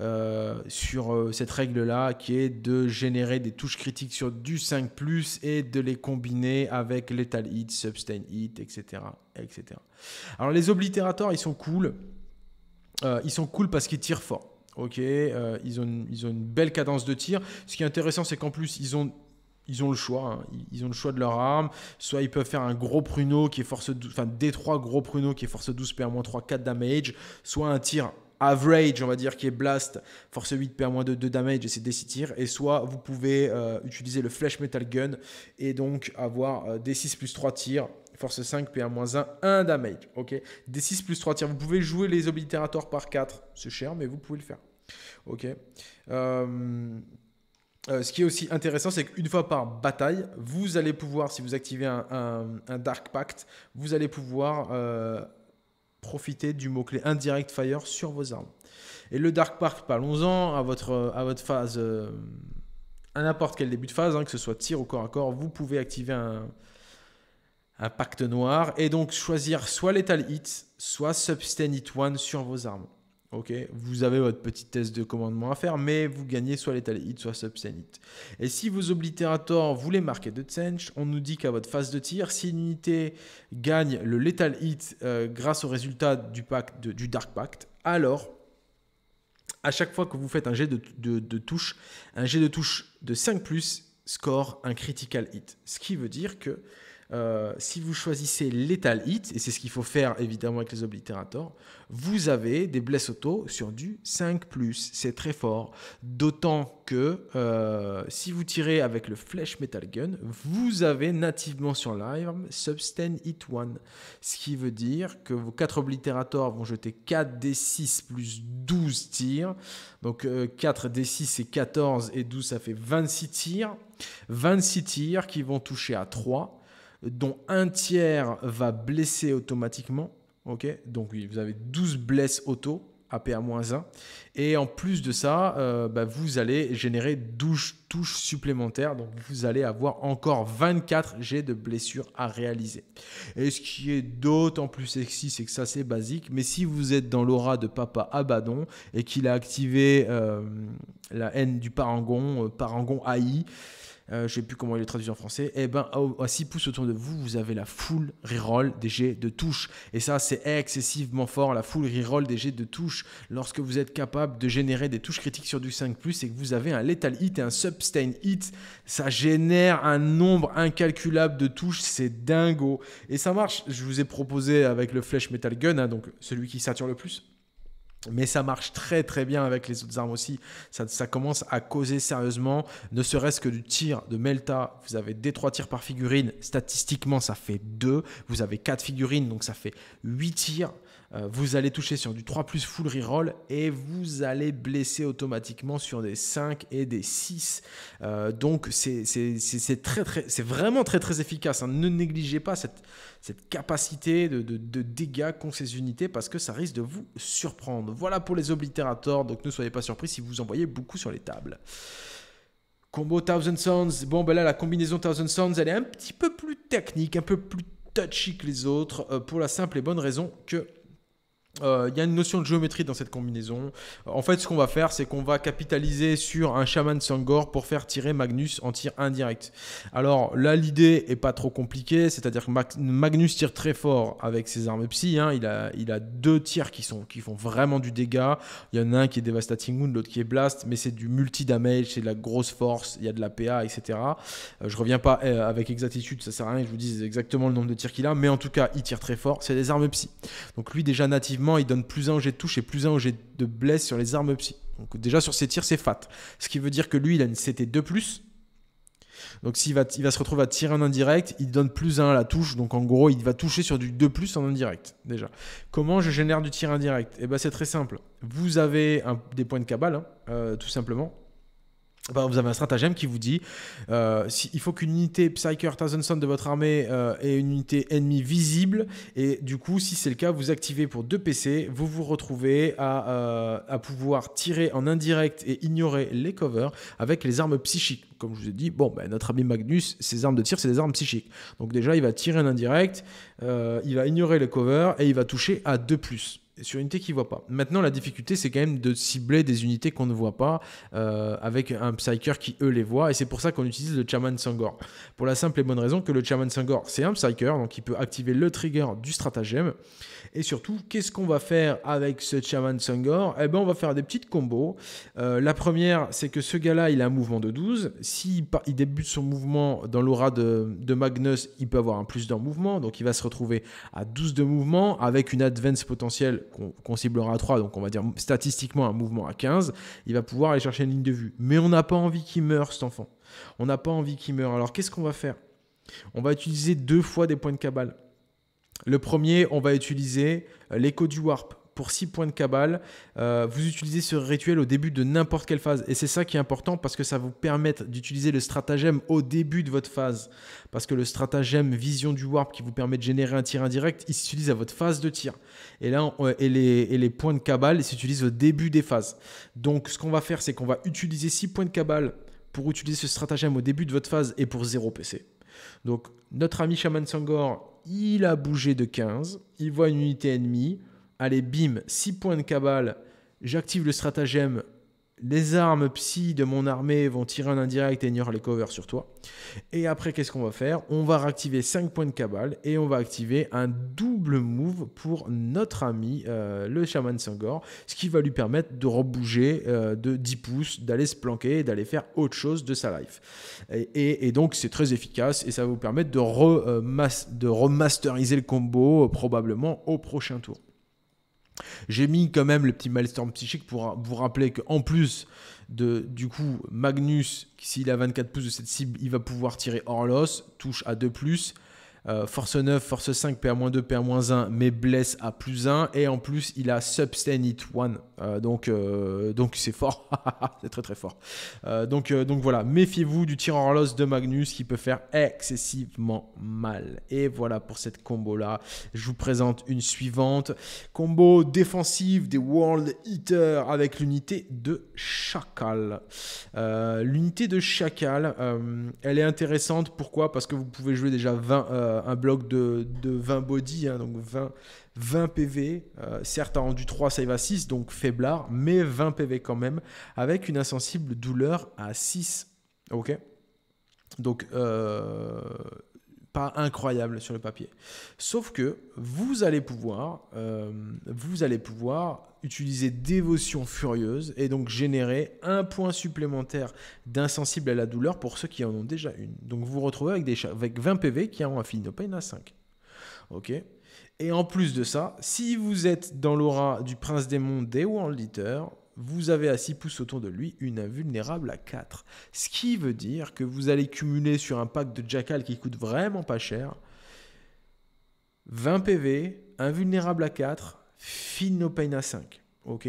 euh, sur cette règle-là qui est de générer des touches critiques sur du 5 ⁇ et de les combiner avec Lethal Hit, Sustain Hit, etc., etc. Alors, les Obliterators, ils sont cool. ils sont cool parce qu'ils tirent fort. Ok, ils ont, ils ont une belle cadence de tir. Ce qui est intéressant, c'est qu'en plus, ils ont ils ont le choix. Hein. Ils ont le choix de leur arme. Soit ils peuvent faire un gros pruneau qui est force 12, enfin des trois gros pruneau qui est force 12 PA 3, 4 damage. Soit un tir average, on va dire, qui est blast, force 8 PA-2, 2 damage et c'est des 6 tirs. Et soit vous pouvez euh, utiliser le flash metal gun et donc avoir euh, des 6 plus 3 tirs force 5, PA-1, 1 damage. ok Des 6 plus 3 tirs. Vous pouvez jouer les obliterators par 4. C'est cher, mais vous pouvez le faire. Ok. Euh, euh, ce qui est aussi intéressant, c'est qu'une fois par bataille, vous allez pouvoir, si vous activez un, Dark Pact, vous allez pouvoir euh, profiter du mot-clé Indirect Fire sur vos armes. Et le Dark Pact, parlons-en, à votre, à votre phase, euh, à n'importe quel début de phase, hein, que ce soit tir ou corps à corps, vous pouvez activer un, pacte noir et donc choisir soit Lethal Hit, soit Sustain Hit 1 sur vos armes. Ok, vous avez votre petite test de commandement à faire, mais vous gagnez soit Lethal Hit, soit Subsenit. Et si vos vous les marquer de Tsench, on nous dit qu'à votre phase de tir, si une unité gagne le Lethal Hit euh, grâce au résultat du, pacte du Dark Pact, alors à chaque fois que vous faites un jet de, de touche, un jet de touche de 5, score un critical hit. Ce qui veut dire que euh, si vous choisissez l'étal hit, et c'est ce qu'il faut faire évidemment avec les Obliterators vous avez des blesses auto sur du 5 ⁇ c'est très fort. D'autant que euh, si vous tirez avec le Flash Metal Gun, vous avez nativement sur l'arme Substain Hit 1, ce qui veut dire que vos 4 Obliterators vont jeter 4 D6 plus 12 tirs. Donc 4 euh, D6 c'est 14 et 12 ça fait 26 tirs. 26 tirs qui vont toucher à 3 dont un tiers va blesser automatiquement. ok Donc vous avez 12 blesses auto, APA-1. Et en plus de ça, euh, bah, vous allez générer 12 touches supplémentaires. Donc vous allez avoir encore 24 jets de blessures à réaliser. Et ce qui est d'autant plus sexy, c'est que ça c'est basique. Mais si vous êtes dans l'aura de Papa Abaddon et qu'il a activé euh, la haine du Parangon, euh, Parangon AI, euh, je ne sais plus comment il est traduit en français, et eh ben à, 6 pouces autour de vous, vous avez la full reroll des jets de touches. Et ça, c'est excessivement fort, la full reroll des jets de touches. Lorsque vous êtes capable de générer des touches critiques sur du 5 ⁇ et que vous avez un lethal hit et un sustain hit, ça génère un nombre incalculable de touches, c'est dingo. Et ça marche, je vous ai proposé avec le Flash Metal Gun, hein, donc celui qui sature le plus mais ça marche très très bien avec les autres armes aussi. Ça, commence à causer sérieusement, ne serait-ce que du tir de Melta. Vous avez des trois tirs par figurine. Statistiquement, ça fait deux. Vous avez quatre figurines, donc ça fait huit tirs. Euh, vous allez toucher sur du 3 plus full reroll et vous allez blesser automatiquement sur des 5 et des 6. Euh, donc c'est très, très, vraiment très très efficace. Hein. Ne négligez pas cette, cette capacité de, dégâts qu'ont ces unités parce que ça risque de vous surprendre. Voilà pour les Obliterators. donc ne soyez pas surpris si vous en voyez beaucoup sur les tables. Combo Thousand Sons, bon ben là la combinaison Thousand Sons elle est un petit peu plus technique, un peu plus touchy que les autres, euh, pour la simple et bonne raison que euh, il y a une notion de géométrie dans cette combinaison. En fait, ce qu'on va faire, c'est qu'on va capitaliser sur un Shaman Sangor pour faire tirer Magnus en tir indirect. Alors là, l'idée est pas trop compliquée, c'est-à-dire que Magnus tire très fort avec ses armes psy. Hein. Il, a, deux tirs qui, sont, qui font vraiment du dégât. Il y en a un qui est Devastating Wound, l'autre qui est Blast, mais c'est du multi-damage, c'est de la grosse force, il y a de la PA, etc. je euh, je reviens pas euh, avec exactitude, ça sert à rien je vous dise exactement le nombre de tirs qu'il a, mais en tout cas, il tire très fort. C'est des armes psy. Donc lui, déjà natif il donne plus un au jet de touche et plus un au jet de blesse sur les armes psy. Donc déjà sur ses tirs, c'est fat. Ce qui veut dire que lui, il a une CT2 ⁇ donc s'il va, il va se retrouver à tirer en indirect, il donne plus 1 à la touche. Donc en gros, il va toucher sur du 2 plus en indirect déjà. Comment je génère du tir indirect Eh ben c'est très simple. Vous avez des points de cabale, hein, euh, tout simplement vous avez un stratagème qui vous dit euh, il faut qu'une unité Psyker Thousand de votre armée euh, ait une unité ennemie visible, et du coup, si c'est le cas, vous activez pour deux PC, vous vous retrouvez euh, à, pouvoir tirer en indirect et ignorer les covers avec les armes psychiques. Comme je vous ai dit, bon, ben, notre ami Magnus, ses armes de tir, c'est des armes psychiques. Donc déjà, il va tirer en indirect, euh, il va ignorer les covers et il va toucher à plus sur une unité qui ne voit pas. Maintenant, la difficulté, c'est quand même de cibler des unités qu'on ne voit pas euh, avec un Psyker qui, eux, les voit. Et c'est pour ça qu'on utilise le Chaman Sangor. Pour la simple et bonne raison que le Chaman Sangor, c'est un Psyker, donc il peut activer le trigger du stratagème. Et surtout, qu'est-ce qu'on va faire avec ce Chaman Sangor Eh bien, on va faire des petites combos. Euh, la première, c'est que ce gars-là, il a un mouvement de 12. S'il débute son mouvement dans l'aura de, Magnus, il peut avoir un plus d'un mouvement. Donc, il va se retrouver à 12 de mouvement avec une advance potentielle qu'on ciblera à 3. Donc, on va dire statistiquement un mouvement à 15. Il va pouvoir aller chercher une ligne de vue. Mais on n'a pas envie qu'il meure, cet enfant. On n'a pas envie qu'il meure. Alors, qu'est-ce qu'on va faire on va utiliser deux fois des points de cabale. Le premier, on va utiliser euh, l'écho du warp pour 6 points de cabale. Euh, vous utilisez ce rituel au début de n'importe quelle phase. Et c'est ça qui est important parce que ça vous permet d'utiliser le stratagème au début de votre phase. Parce que le stratagème vision du warp qui vous permet de générer un tir indirect, il s'utilise à votre phase de tir. Et là, euh, et, les, points de cabale s'utilisent au début des phases. Donc ce qu'on va faire, c'est qu'on va utiliser 6 points de cabale pour utiliser ce stratagème au début de votre phase et pour 0 PC. Donc notre ami Shaman Sangor, il a bougé de 15, il voit une unité ennemie, allez bim, 6 points de cabale, j'active le stratagème les armes psy de mon armée vont tirer un indirect et ignorer les covers sur toi. Et après, qu'est-ce qu'on va faire On va réactiver 5 points de cabale et on va activer un double move pour notre ami, euh, le chaman Sangor, ce qui va lui permettre de rebouger euh, de 10 pouces, d'aller se planquer et d'aller faire autre chose de sa life. Et, donc, c'est très efficace et ça va vous permettre de euh, remasteriser le combo probablement au prochain tour. J'ai mis quand même le petit milestone psychique pour vous rappeler qu'en plus de, du coup, Magnus, s'il a 24 pouces de cette cible, il va pouvoir tirer hors touche à 2 plus. Euh, force 9, force 5, PR-2, PR-1, mais blesse à plus 1. Et en plus, il a Sustain Hit 1. Euh, donc, euh, donc c'est fort. c'est très très fort. donc, donc voilà, méfiez-vous du tir en de Magnus qui peut faire excessivement mal. Et voilà pour cette combo-là. Je vous présente une suivante. Combo défensive des World Eater avec l'unité de Chacal. l'unité de Chacal, elle est intéressante. Pourquoi Parce que vous pouvez jouer déjà 20 euh, un bloc de, 20 body, hein, donc 20, 20 PV. Euh, certes, a rendu 3 save à 6, donc faiblard, mais 20 PV quand même, avec une insensible douleur à 6. Ok Donc, euh, pas incroyable sur le papier. Sauf que vous allez pouvoir, euh, vous allez pouvoir utiliser dévotion furieuse et donc générer un point supplémentaire d'insensible à la douleur pour ceux qui en ont déjà une. Donc vous vous retrouvez avec, des, avec 20 PV qui ont un Pain à 5. Ok Et en plus de ça, si vous êtes dans l'aura du prince des mondes des World Eaters, vous avez à 6 pouces autour de lui une invulnérable à 4. Ce qui veut dire que vous allez cumuler sur un pack de Jackal qui coûte vraiment pas cher 20 PV, invulnérable à 4, fine no pain à 5. ok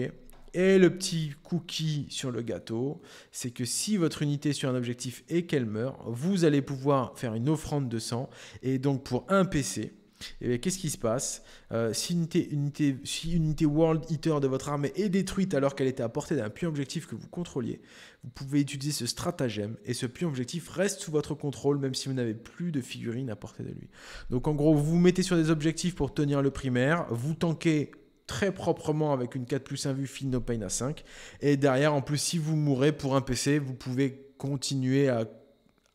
et le petit cookie sur le gâteau, c'est que si votre unité sur un objectif et qu'elle meurt, vous allez pouvoir faire une offrande de sang. Et donc pour un PC, et eh qu'est-ce qui se passe euh, si, une unité, World Eater de votre armée est détruite alors qu'elle était à portée d'un puits objectif que vous contrôliez, vous pouvez utiliser ce stratagème et ce pion objectif reste sous votre contrôle même si vous n'avez plus de figurines à portée de lui. Donc en gros, vous vous mettez sur des objectifs pour tenir le primaire, vous tankez très proprement avec une 4 plus 1 vue fine no pain à 5 et derrière en plus si vous mourrez pour un PC, vous pouvez continuer à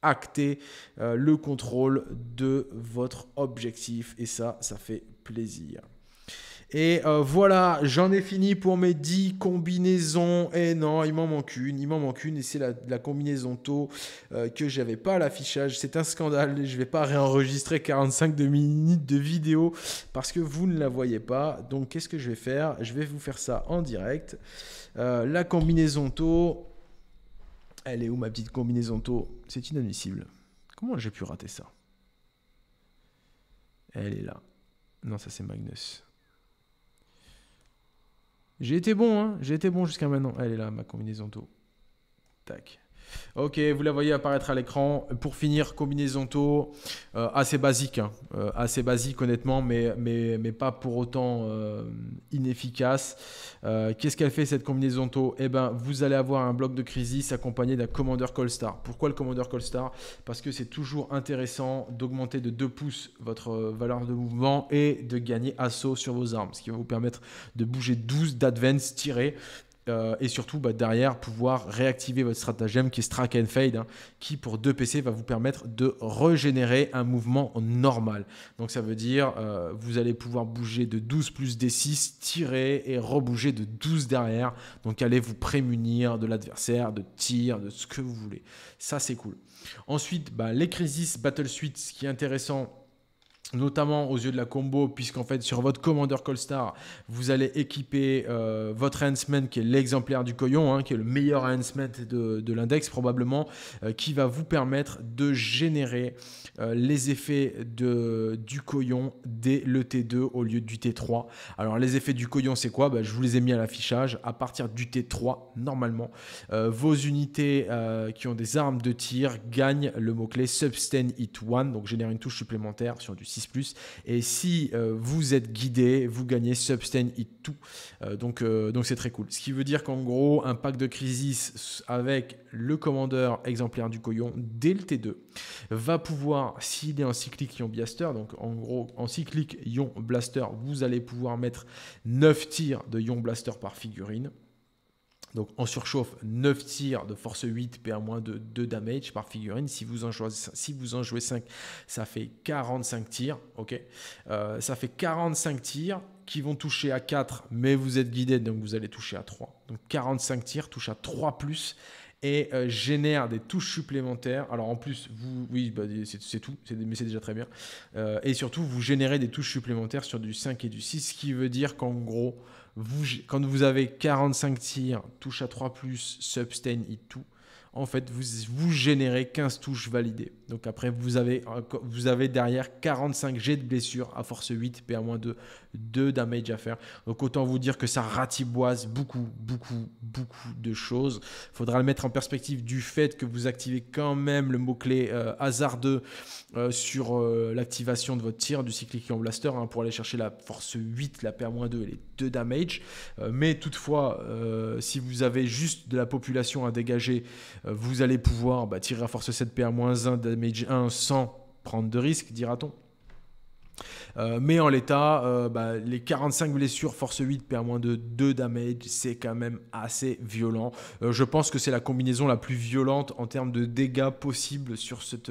acter euh, le contrôle de votre objectif. Et ça, ça fait plaisir. Et euh, voilà, j'en ai fini pour mes 10 combinaisons. Et non, il m'en manque une, il m'en manque une, et c'est la, combinaison taux euh, que j'avais pas à l'affichage. C'est un scandale, je vais pas réenregistrer 45 minutes de vidéo parce que vous ne la voyez pas. Donc qu'est-ce que je vais faire Je vais vous faire ça en direct. la combinaison taux. Elle est où ma petite combinaison tôt C'est inadmissible. Comment j'ai pu rater ça Elle est là. Non, ça c'est Magnus. J'ai été bon, hein. J'ai été bon jusqu'à maintenant. Elle est là, ma combinaison tôt. Tac. Ok, vous la voyez apparaître à l'écran. Pour finir, combinaison taux, euh, assez basique, hein. euh, assez basique honnêtement, mais, mais, mais pas pour autant euh, inefficace. Qu'est-ce qu'elle fait cette combinaison taux Eh bien, vous allez avoir un bloc de crisis accompagné d'un commander call star. Pourquoi le commander call star Parce que c'est toujours intéressant d'augmenter de 2 pouces votre valeur de mouvement et de gagner assaut sur vos armes, ce qui va vous permettre de bouger 12 d'advance tirés. Euh, et surtout bah, derrière pouvoir réactiver votre stratagème qui est Strack and Fade hein, qui pour deux PC va vous permettre de régénérer un mouvement normal. Donc ça veut dire euh, vous allez pouvoir bouger de 12 plus D6, tirer et rebouger de 12 derrière. Donc allez vous prémunir de l'adversaire, de tir, de ce que vous voulez. Ça c'est cool. Ensuite bah, les Crisis Battle Suite, ce qui est intéressant notamment aux yeux de la combo, puisqu'en fait sur votre Commander Colstar, vous allez équiper euh, votre Enhancement, qui est l'exemplaire du Coyon, hein, qui est le meilleur Enhancement de, l'index probablement, euh, qui va vous permettre de générer euh, les effets de, du coyon dès le T2 au lieu du T3. Alors les effets du coyon, c'est quoi bah, Je vous les ai mis à l'affichage. À partir du T3, normalement, euh, vos unités euh, qui ont des armes de tir gagnent le mot-clé "substain Hit 1, donc génère une touche supplémentaire sur du 6+. Et si vous êtes guidé, vous gagnez "substain Hit 2. donc donc c'est très cool. Ce qui veut dire qu'en gros, un pack de Crisis avec le commandeur exemplaire du coyon dès le T2 va pouvoir s'il est en cyclique ion blaster, donc en gros en cyclique ion blaster, vous allez pouvoir mettre 9 tirs de ion blaster par figurine. Donc en surchauffe, 9 tirs de force 8 moins de 2 damage par figurine. Si vous, en jouez, si vous en jouez 5, ça fait 45 tirs. ok euh, ça fait 45 tirs qui vont toucher à 4, mais vous êtes guidé, donc vous allez toucher à 3. Donc 45 tirs touche à 3 et euh, génère des touches supplémentaires. Alors en plus, vous, oui, bah, c'est tout, mais c'est déjà très bien. Euh, et surtout, vous générez des touches supplémentaires sur du 5 et du 6, ce qui veut dire qu'en gros, vous, quand vous avez 45 tirs, touche à 3, sustain, et tout, en fait, vous, vous générez 15 touches validées. Donc après, vous avez, euh, vous avez derrière 45 jets de blessures à force 8, PA-2, 2 damage à faire. Donc autant vous dire que ça ratiboise beaucoup, beaucoup, beaucoup de choses. Faudra le mettre en perspective du fait que vous activez quand même le mot-clé euh, hasardeux euh, sur euh, l'activation de votre tir du cyclique en blaster hein, pour aller chercher la force 8, la PA-2 et les 2 damage. mais toutefois, si vous avez juste de la population à dégager, vous allez pouvoir bah, tirer à force 7 PA-1, damage 1 sans prendre de risque, dira-t-on. Euh, mais en l'état, euh, bah, les 45 blessures, force 8 perd moins de 2 damage, c'est quand même assez violent. Euh, je pense que c'est la combinaison la plus violente en termes de dégâts possibles sur, cette,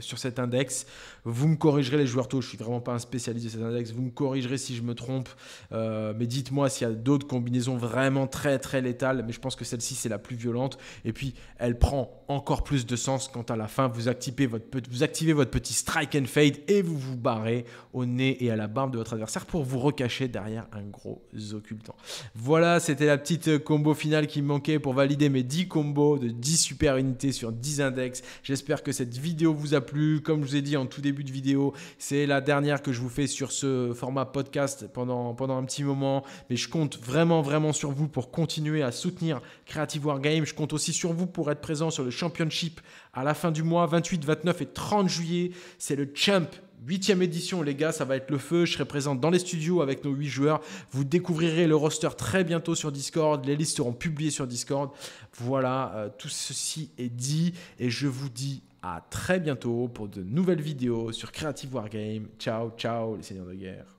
sur cet index. Vous me corrigerez les joueurs tôt, je suis vraiment pas un spécialiste de cet index, vous me corrigerez si je me trompe, mais dites-moi s'il y a d'autres combinaisons vraiment très très létales, mais je pense que celle-ci c'est la plus violente, et puis elle prend encore plus de sens quand à la fin vous activez votre, vous activez votre petit strike and fade et vous vous barrez au nez et à la barbe de votre adversaire pour vous recacher derrière un gros occultant. Voilà, c'était la petite combo finale qui me manquait pour valider mes 10 combos de 10 super unités sur 10 index. J'espère que cette vidéo vous a plu. Comme je vous ai dit en tout début de vidéo, c'est la dernière que je vous fais sur ce format podcast pendant, pendant un petit moment. Mais je compte vraiment, vraiment sur vous pour continuer à soutenir Creative Wargame. Je compte aussi sur vous pour être présent sur le Championship à la fin du mois, 28, 29 et 30 juillet. C'est le Champ Huitième édition, les gars, ça va être le feu. Je serai présent dans les studios avec nos huit joueurs. Vous découvrirez le roster très bientôt sur Discord. Les listes seront publiées sur Discord. Voilà, euh, tout ceci est dit. Et je vous dis à très bientôt pour de nouvelles vidéos sur Creative Wargame. Ciao, ciao, les seigneurs de guerre.